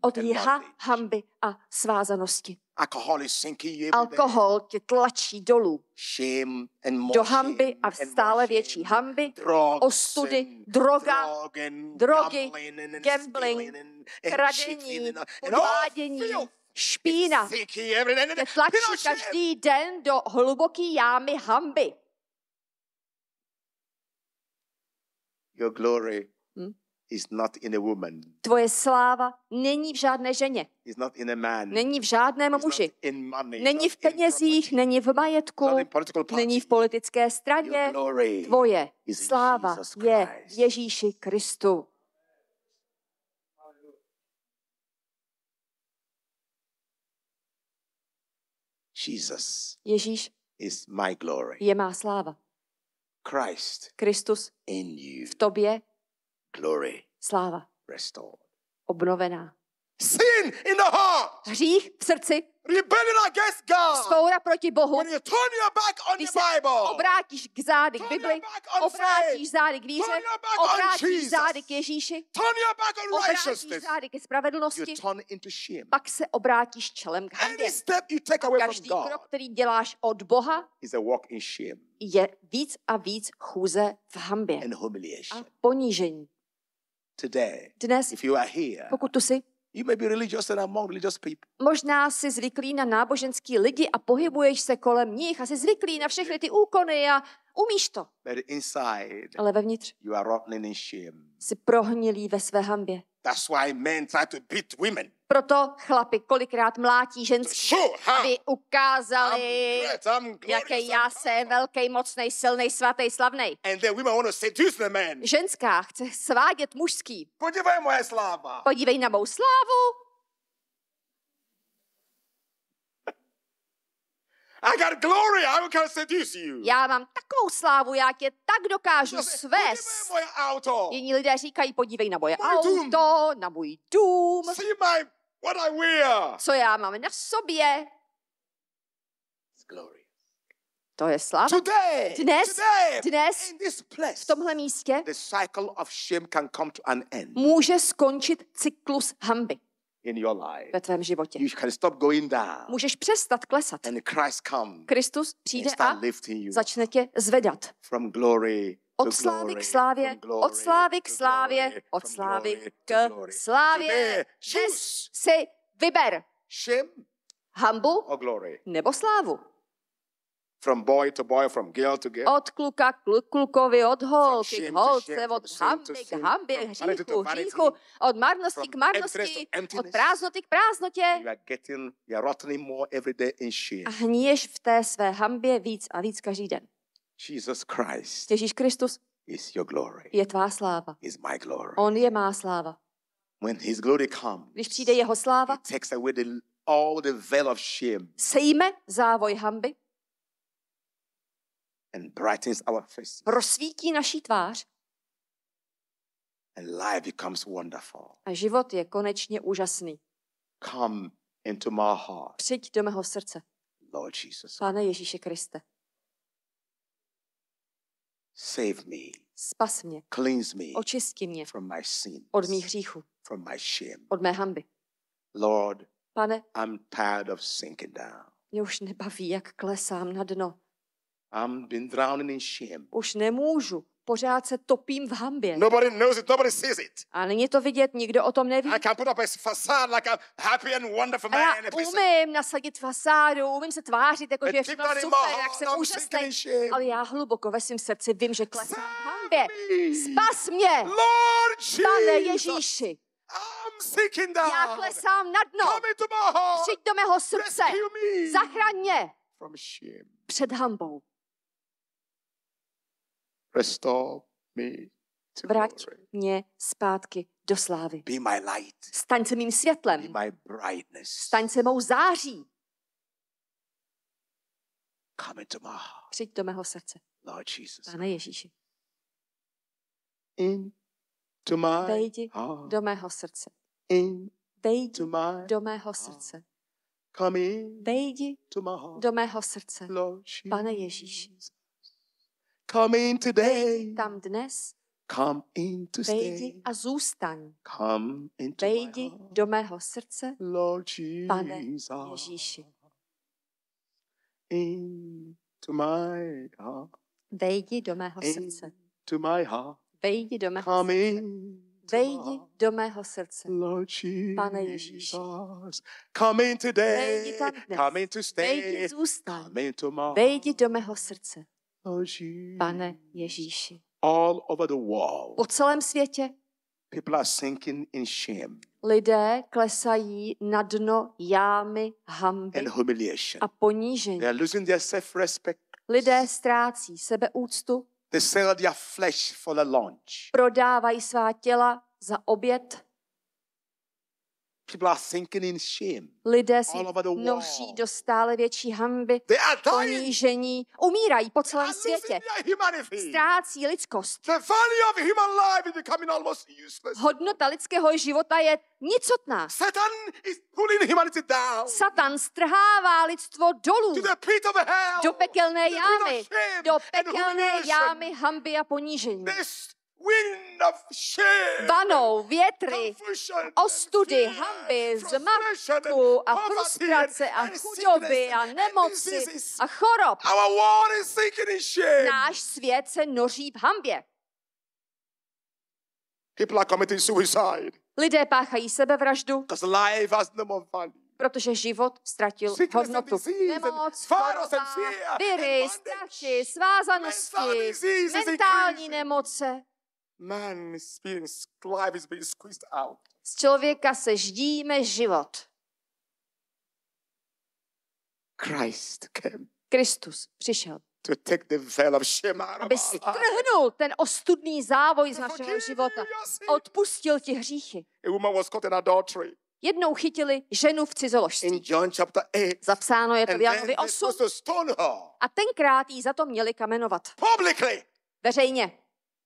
od jeha hamby a svázanosti. Alkohol tě tlačí dolů do hamby a stále větší hamby, ostudy, droga, drogy, gambling, kradení, podvádění, špína. Tě tlačí každý den do hluboký jámy hamby. Your glory hmm? is not in a woman. Tvoje sláva není v žádné ženě. It's not in a man. Není v žádném It's muži. Not in money, není not v penězích, in není v majetku, není v politické straně. Tvoje sláva je Ježíši Kristu. Jesus Ježíš is my glory. je má sláva. Christ Kristus in you. v tobě glory sláva restored. obnovená. Sin in the heart. Hřích v srdci Rebellion against God. Svoura proti Bohu. When you turn your back on Když the Bible, obrátíš k zády k Bibli, obrátíš zády k víře, obrátíš zády k Ježíši, turn your back on obrátíš zády ke spravedlnosti, you turn into shame. pak se obrátíš čelem k step you take handě. Každý krok, který děláš od Boha, is a walk in shame. je víc a víc chůze v hambě a ponížení. Today, Dnes, if you are here, pokud tu jsi, You may be religious and among religious people. Možná jsi zvyklý na náboženský lidi a pohybuješ se kolem nich a jsi zvyklý na všechny ty úkony a umíš to. But inside, Ale vevnitř you are rotten in shame. jsi prohnilý ve své hambě. That's why men try to beat women. Proto chlapi kolikrát mlátí ženský, aby ukázali, jaké já jsem velký, mocný, silný, svatý, slavný. Ženská chce svádět mužský. Podívej moje sláva. Podívej na mou slávu. I got glory. I can seduce you. Já mám takovou slávu, já tě tak dokážu svést. moje auto. Jiní lidé říkají, podívej na moje můj auto, dům. na můj dům. See my, what I wear. Co já mám na sobě. It's glory. To je sláva. Today, dnes, today, dnes in this place, v tomhle místě the cycle of shame can come to an end. může skončit cyklus hamby in your life. ve tvém životě. You can stop going down. Můžeš přestat klesat. And Christ come Kristus přijde a you začne tě zvedat. From glory od slávy k slávě, od slávy k slávě, od slávy k slávě. Dnes si vyber. Hambu? Nebo slávu? from boy to boy, from girl to girl. Od kluka k klukovi, od holky k holce, od hamby k hambě, hříchu, hříchu, od marnosti k marnosti, od prázdnoty k prázdnotě. A hníješ v té své hambě víc a víc každý den. Jesus Christ Ježíš Kristus is your glory. je tvá sláva. Is my glory. On je má sláva. When his glory comes, Když přijde jeho sláva, takes away the, all the veil of shame. sejme závoj hamby and brightens our face. Prosvítí naší tvář. And life becomes wonderful. A život je konečně úžasný. Come into my heart. Přijď do mého srdce. Lord Jesus. Pane Ježíše Kriste. Save me. Spas mě. Cleanse me. Očisti mě. From my sins. Od mých hříchů. From my shame. Od mé hamby. Lord, Pane, I'm tired of sinking down. Mě už nebaví, jak klesám na dno. I'm been drowning in shame. Už nemůžu, pořád se topím v hambě. Nobody knows it, nobody sees it. A není to vidět, nikdo o tom neví. I can put up a facade like a happy and wonderful man. A já umím nasadit fasádu, umím se tvářit, jako že je všechno super, jak jsem úžasný. Ale já hluboko ve svém srdci vím, že klesám v hambě. Spas mě! Lord Jesus. Pane Ježíši! Já klesám na dno. Přijď do mého srdce. Zachraň mě. From shame. Před hambou. Vrať mě zpátky do slávy. Be my light. Staň se mým světlem. Be my brightness. Staň se mou září. Come into my heart. Přijď do mého srdce. Lord Jesus. Pane Ježíši. Into my Vejdi heart. do mého srdce. In Vejdi my do mého srdce. Come in Vejdi to my heart. do mého srdce. Lord Pane Ježíši. Come in today. Tam dnes. Come in to Vejdi stay. a zůstaň. Come into Vejdi my heart. do mého srdce, Lord Jesus. Pane Ježíši. Into my heart. Vejdi do mého srdce. Into my heart. Vejdi do mého Come srdce. In Vejdi do mého srdce. Lord Jesus. Pane Ježíši. Come in today. Vejdi tam dnes. Come in to stay. Vejdi zůstaň. Come into my heart. Vejdi do mého srdce. Pane Ježíši. All over the world. Po celém světě. People are sinking in shame. Lidé klesají na dno jámy hamby and humiliation. a ponížení. They are losing their self-respect. Lidé ztrácí sebeúctu. They sell their flesh for the Prodávají svá těla za oběd. People are sinking in shame. Lidé si noří do stále větší hanby, ponížení, umírají po celém světě. Ztrácí lidskost. Hodnota lidského života je nicotná. Satan, is pulling humanity down. Satan strhává lidstvo dolů to the pit of hell, do pekelné jámy, do pekelné jámy hanby a ponížení. This vanou, větry, ostudy, hamby, zmatku a frustrace a chudoby a nemoci a chorob. Náš svět se noří v hambě. Lidé páchají sebevraždu, no protože život ztratil hodnotu. Nemoc, choroba, viry, strachy, svázanosti, mentální nemoce. Man is being, life is being squeezed out. Z člověka se ždíme život. Christ came. Kristus přišel. To take the veil of shame out aby strhnul ten ostudný závoj z našeho života. Odpustil ti hříchy. A woman was caught in adultery. Jednou chytili ženu v cizoložství. Zapsáno je to v Janovi 8. A tenkrát jí za to měli kamenovat. Veřejně.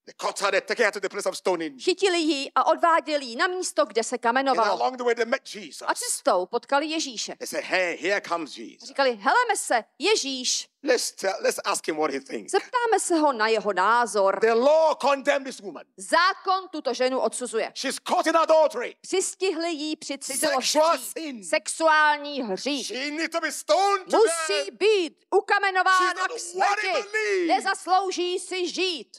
They caught her, they took her to the place of stoning. Chytili ji a odváděli ji na místo, kde se kamenovalo. And along the way they met Jesus. A cestou potkali Ježíše. They said, hey, here comes Jesus. říkali, heleme se, Ježíš. Let's, tell, let's ask him what he thinks. Zeptáme se ho na jeho názor. The law condemned this woman. Zákon tuto ženu odsuzuje. She's caught in adultery. Přistihli ji při ciziložství. Sexuální hřích. She need to be stoned Musí být ukamenována k smrti. Nezaslouží si žít.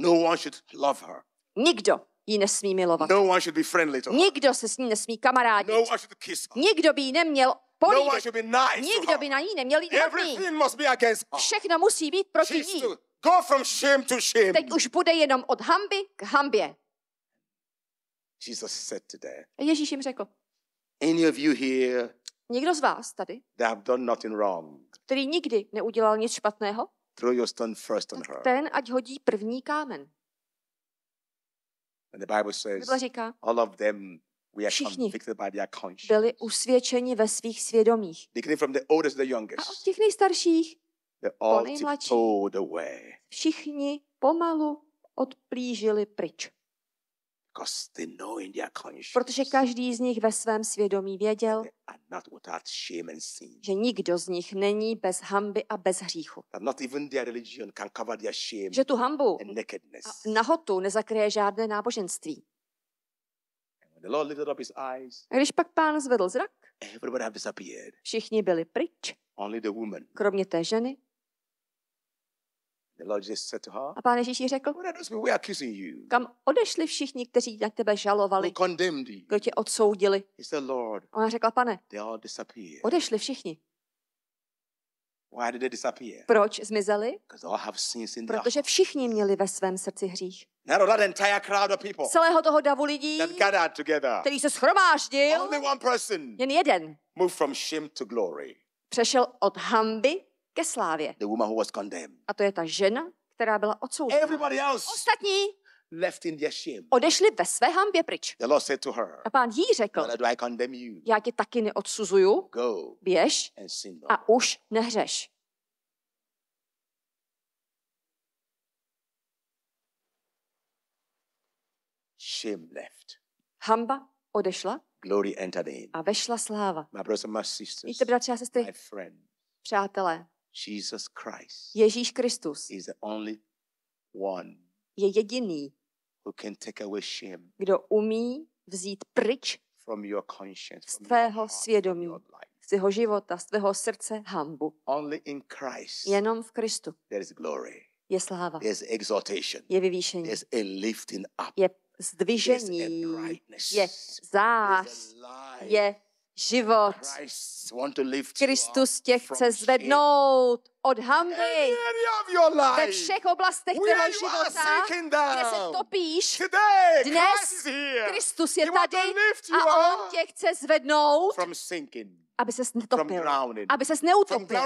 No one should love her. Nikdo ji nesmí milovat. No one should be friendly to her. Nikdo se s ní nesmí kamarádit. No one should kiss her. Nikdo by ji neměl políbit. No one should be nice Nikdo by na ní neměl jít Everything must be against her. Všechno musí být proti ní. Go from shame to shame. Teď už bude jenom od hamby k hambě. Jesus said today, Ježíš jim řekl, Any of you here, někdo z vás tady, that have done nothing wrong, který nikdy neudělal nic špatného, throw your stone first on her. Ten ať hodí první kámen. And the Bible says, Bible říká, all of them we are convicted by their conscience. byli usvědčeni ve svých svědomích. Beginning From the oldest, to the youngest. A od těch nejstarších po nejmladší. Všichni pomalu odplížili pryč. Protože každý z nich ve svém svědomí věděl, že nikdo z nich není bez hamby a bez hříchu. Že tu hambu a nahotu nezakryje žádné náboženství. A když pak pán zvedl zrak, všichni byli pryč, kromě té ženy, a pán Ježíš jí řekl, kam odešli všichni, kteří na tebe žalovali, kdo tě odsoudili. Ona řekla, pane, odešli všichni. Proč zmizeli? Protože všichni měli ve svém srdci hřích. Celého toho davu lidí, který se schromáždil, jen jeden, přešel od hamby ke slávě. The woman who was condemned. A to je ta žena, která byla odsouzena. Everybody else. Ostatní left in their shame. Odešli ve své hambě pryč. The Lord said to her, a pán jí řekl, do I condemn you? já tě taky neodsuzuju, Go běž and sin no. a už nehřeš. Shame left. Hamba odešla Glory entered in. a vešla sláva. My brothers and my sisters, Víte, bratři a sestry, my friend, přátelé, Jesus Christ Ježíš Kristus is the only one je jediný, who can take away shame kdo umí vzít pryč from your conscience, z tvého svědomí, z tvého života, z tvého srdce hambu. Only in Christ Jenom v Kristu there is glory. je sláva, there is exaltation, je vyvýšení, there is a lifting up, je zdvižení, je zář, je život. Kristus tě chce zvednout od hamby ve všech oblastech tvého života, kde se topíš. Dnes Kristus je tady a On tě chce zvednout aby ses netopil, aby ses neutopil,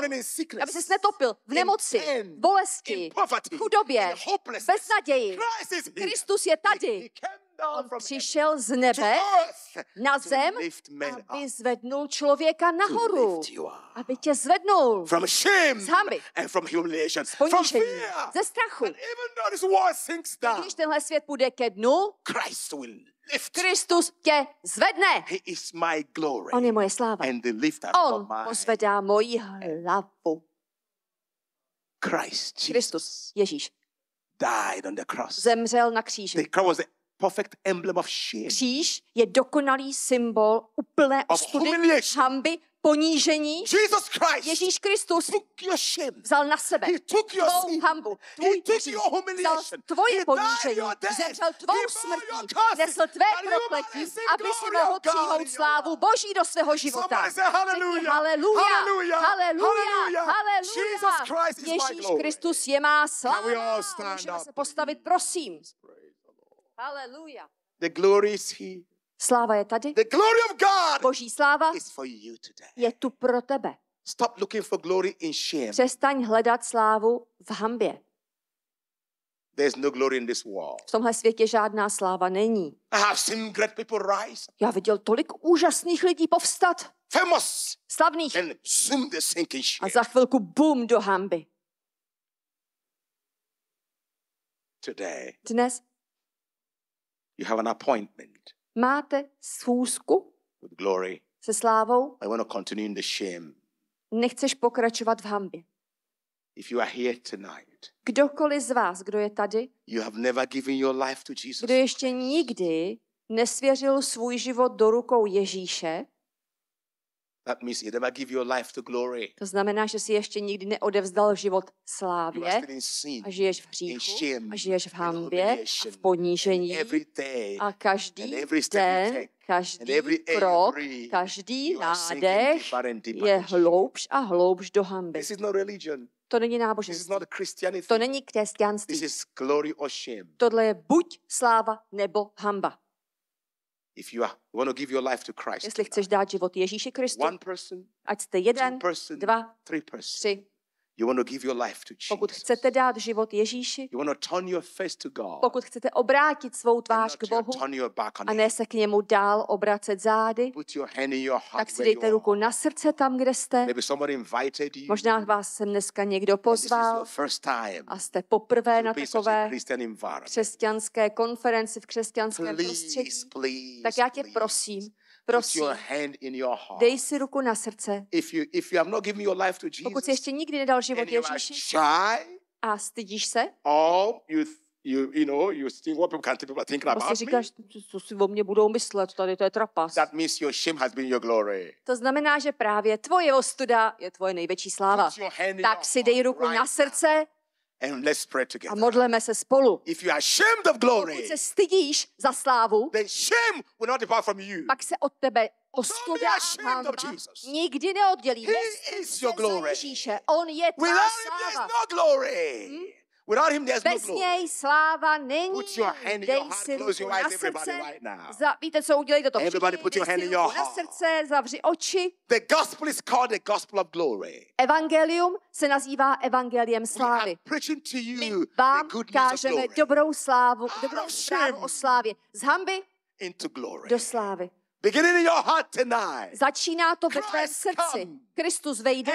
aby ses netopil v nemoci, bolesti, chudobě, chudobě, beznaději. Kristus je tady. On přišel z nebe na zem, aby zvednul člověka nahoru, aby tě zvednul z hamby, z ze strachu. když tenhle svět půjde ke dnu, Kristus tě zvedne. On je moje sláva. On pozvedá moji hlavu. Kristus, Ježíš, died on the cross. Zemřel na kříži. The cross was the perfect emblem of shame. Kříž je dokonalý symbol úplné ostudy, hamby, ponížení. Jesus Christ Ježíš Kristus took your shame. vzal na sebe He took your tvou sin. hambu, tvůj He took your humiliation. vzal tvoje ponížení, zemřel tvou smrtí, nesl tvé prokletí, aby si mohl přijmout slávu Boží do svého života. Haleluja, haleluja, haleluja, Ježíš Kristus je má sláva. Můžeme se postavit, prosím. Hallelujah. The glory is here. Sláva je tady. The glory of God Boží sláva is for you today. je tu pro tebe. Stop looking for glory in shame. Přestaň hledat slávu v hambě. There's no glory in this world. V tomhle světě žádná sláva není. I have seen great people rise. Já viděl tolik úžasných lidí povstat. Famous. Slavných. And soon they sink in shame. A za chvilku boom do hamby. Today. Dnes You have an appointment. Máte schůzku with glory. se slávou. I want to continue in the shame. Nechceš pokračovat v hambě. If you are here tonight, Kdokoliv z vás, kdo je tady, you have never given your life to Jesus. kdo ještě nikdy nesvěřil svůj život do rukou Ježíše, That means you never give your life to glory. To znamená, že si ještě nikdy neodevzdal život slávě a žiješ v hříchu a žiješ v hambě a v ponížení a každý den, každý krok, každý nádech je hloubš a hloubš do hamby. To není náboženství. To není křesťanství. Tohle je buď sláva nebo hamba. If you, are, you want to give your life to Christ. Jestli chceš dát život Ježíši Kristu, One person, ať jste jeden, person, dva, three person. tři You want to give your life to Jesus. Pokud chcete dát život Ježíši, you want to turn your face to God. pokud chcete obrátit svou tvář k Bohu turn your back on a ne se k němu dál obracet zády, Put your hand in your heart tak si dejte ruku na srdce tam, kde jste. Maybe somebody invited you. Možná vás sem dneska někdo pozval this is your first time a jste poprvé na takové křesťanské konferenci v křesťanském prostředí. Please, tak já tě please. prosím, Prosím, dej si ruku na srdce. Pokud jsi ještě nikdy nedal život Ježíši a stydíš se, you, you know, you think what people, people are thinking prostě about říkáš, me. co si o mě budou myslet, tady to je trapas. That means your shame has been your glory. To znamená, že právě tvoje ostuda je tvoje největší sláva. Tak si dej ruku right na srdce And let's pray together. A modleme se spolu. If you are ashamed of glory, pokud se stydíš za slávu, then shame will not depart from you. pak se od tebe ostuda a nikdy neoddělí. He is your glory. Ježíše. On je tvá sláva. him no glory. Hmm? Without him, there's no Bez no něj sláva není. Put your hand in your heart, close your eyes, everybody right now. Za, víte co, udělejte to Everybody put your hand in your heart. srdce, zavři oči. The gospel is called the gospel of glory. Evangelium se nazývá evangeliem slávy. We are preaching to you My vám the good news of glory. dobrou slávu, dobrou slávu o slávě. Z hamby into glory. do slávy. Začíná to ve tvém srdci. Kristus vejde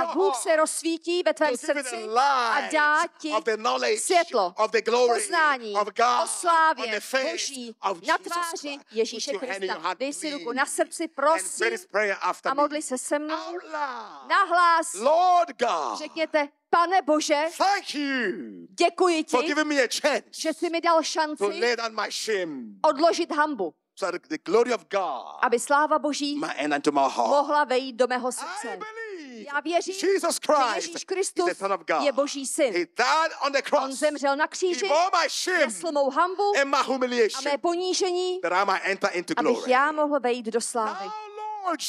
a Bůh se rozsvítí ve tvém srdci a dá ti světlo poznání o slávě Boží na tváři Ježíše Krista. Dej si ruku na srdci, prosím a modli se se mnou hlas. Řekněte, Pane Bože, Thank you děkuji ti, for giving me a chance že jsi mi dal šanci to lay down my shame. odložit hambu so that the glory of God aby sláva Boží mohla vejít do mého srdce. Já věřím, že Ježíš Kristus je Boží syn. He died on the cross. On zemřel na kříži, nesl mou hambu a mé ponížení, abych já mohl vejít do slávy.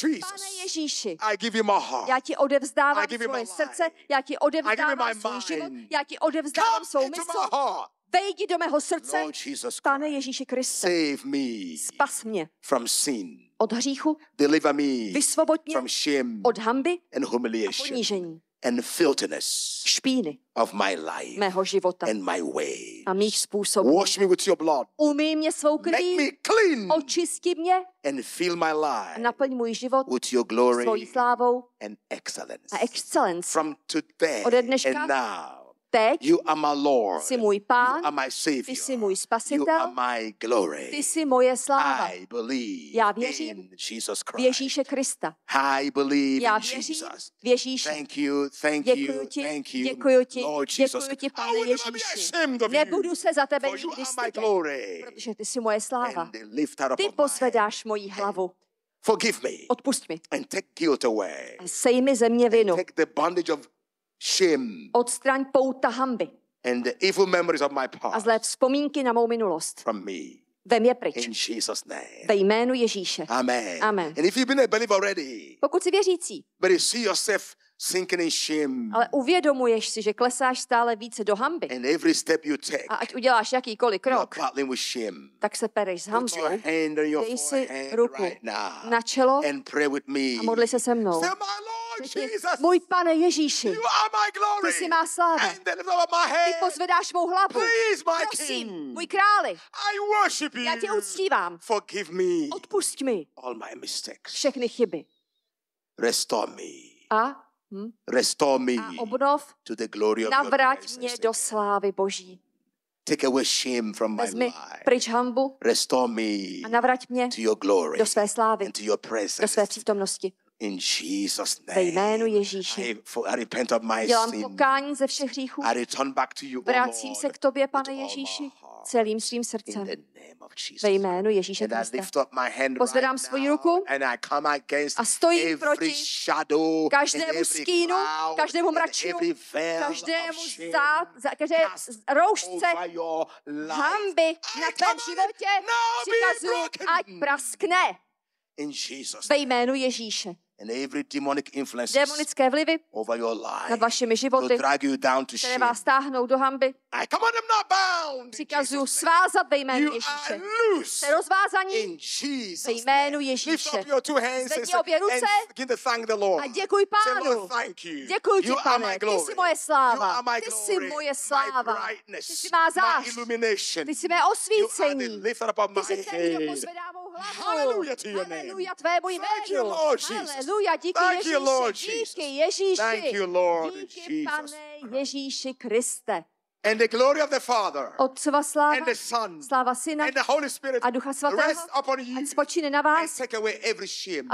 Pane Ježíši, I give you my heart. já ti odevzdávám svoje srdce, já ti odevzdávám svůj život, já ti odevzdávám svou mysl. Vejdi do mého srdce, Pane Ježíši Kriste. spas mě from sin. od hříchu, Deliver me vysvoboď mě from shame od hamby and humiliation. a ponížení and filthiness špíny of my life mého života and my way. a mých způsobů. Wash me with your blood. Umyj mě svou krví. Make me clean. Očisti mě. And fill my life. A naplň můj život with your glory svojí slávou and excellence. a excellence. From today Ode dneška and now teď you are my Lord. jsi můj pán, you are my savior. ty jsi můj spasitel, you are my glory. ty jsi moje sláva. I believe Já věřím in Jesus Christ. v Ježíše Krista. I believe Já věřím Jesus. v Ježíše. Thank you, thank děkuju ti, thank you, děkuju ti, Lord Jesus. děkuju ti, Pane Ježíši. Nebudu se za tebe nikdy stydět, protože ty jsi moje sláva. Ty posvedáš moji hlavu. Forgive me. Odpust mi. And take guilt away. A sej mi ze mě vinu. And take the bondage of shame odstraň pouta hamby. and the evil memories of my past a zlé vzpomínky na mou minulost from me. Vem je pryč. In Jesus name. Ve jménu Ježíše. Amen. Amen. And if you've been a believer already, Pokud jsi věřící, but you see yourself sinking in shame, ale uvědomuješ si, že klesáš stále více do hamby and every step you take, a ať uděláš jakýkoliv krok, battling with shame. tak se pereš s hambou. Put your hand on your forehead right now, na čelo and pray with me. a modli se se mnou. Say, my Lord řekli, můj pane Ježíši, ty jsi má sláva. Ty pozvedáš mou hlavu. Prosím, můj králi, já tě uctívám. odpust mi všechny chyby. Restore me. A hm? Restore me a obnov, to the glory of navrať mě do slávy Boží. Take away shame from my Vezmi life. pryč hambu Restore me a navrať mě to your glory do své slávy, and to your presence. do své přítomnosti. In Jesus name. Ve jménu Ježíše. I, I repent of my Dělám sin. pokání ze všech hříchů. I return back to you, Vracím se k tobě, pane Ježíši, celým svým srdcem. Ve jménu Ježíše Krista. Pozvedám right svoji ruku a stojím proti shadow, každému skínu, každému mračinu, každému zá, za, každé roušce hamby na tvém životě. No, Přikazuji, ať praskne. Ve jménu Ježíše and every demonic demonické vlivy over your life, nad vašimi životy, drag you down to které vás táhnou do hamby. I command them not bound. Přikazuju svázat ve jménu Ježíše. Jste rozvázaní ve jménu Ježíše. Zvedni obě ruce a děkuji Pánu. Děkuji ti, Pane. Ty jsi moje sláva. Ty jsi moje sláva. Ty jsi má zář. Ty jsi mé osvícení. Ty jsi ten, kdo pozvedá mou Hallelujah to your name. Hallelujah tvému jménu. Thank you, Lord Jesus. Hallelujah, díky Thank Ježíši. You, Lord Jesus. Díky Ježíši. Thank you, Lord díky, Jesus. Pane And the glory of the Father Otcova sláva, and the Son sláva Syna and the Holy Spirit a Ducha Svatého rest upon you, na vás and take away every shame,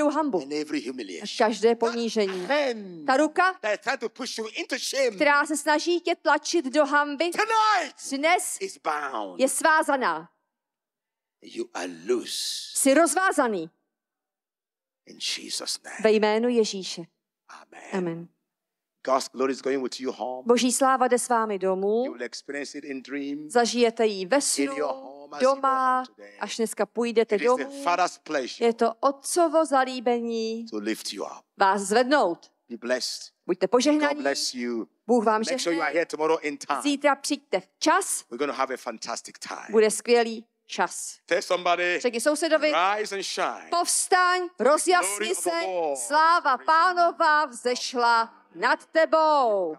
a hambu and every humiliation. a každé ponížení. Hand, Ta ruka, that to push you into shame, která se snaží tě tlačit do hamby, tonight dnes is bound. je svázaná. You are loose. Jsi rozvázaný. In Jesus name. Ve jménu Ježíše. Amen. Amen. God's glory is going with you home. Boží sláva jde s vámi domů. You will experience it in dream. Zažijete ji ve snu, doma, až dneska půjdete it domů. Je to otcovo zalíbení to lift you up. vás zvednout. Be blessed. Buďte požehnaní. Bless you. Bůh vám žehne. Sure Zítra přijďte včas. Bude skvělý čas. Řekni sousedovi, povstaň, rozjasni se, sláva pánová vzešla nad tebou.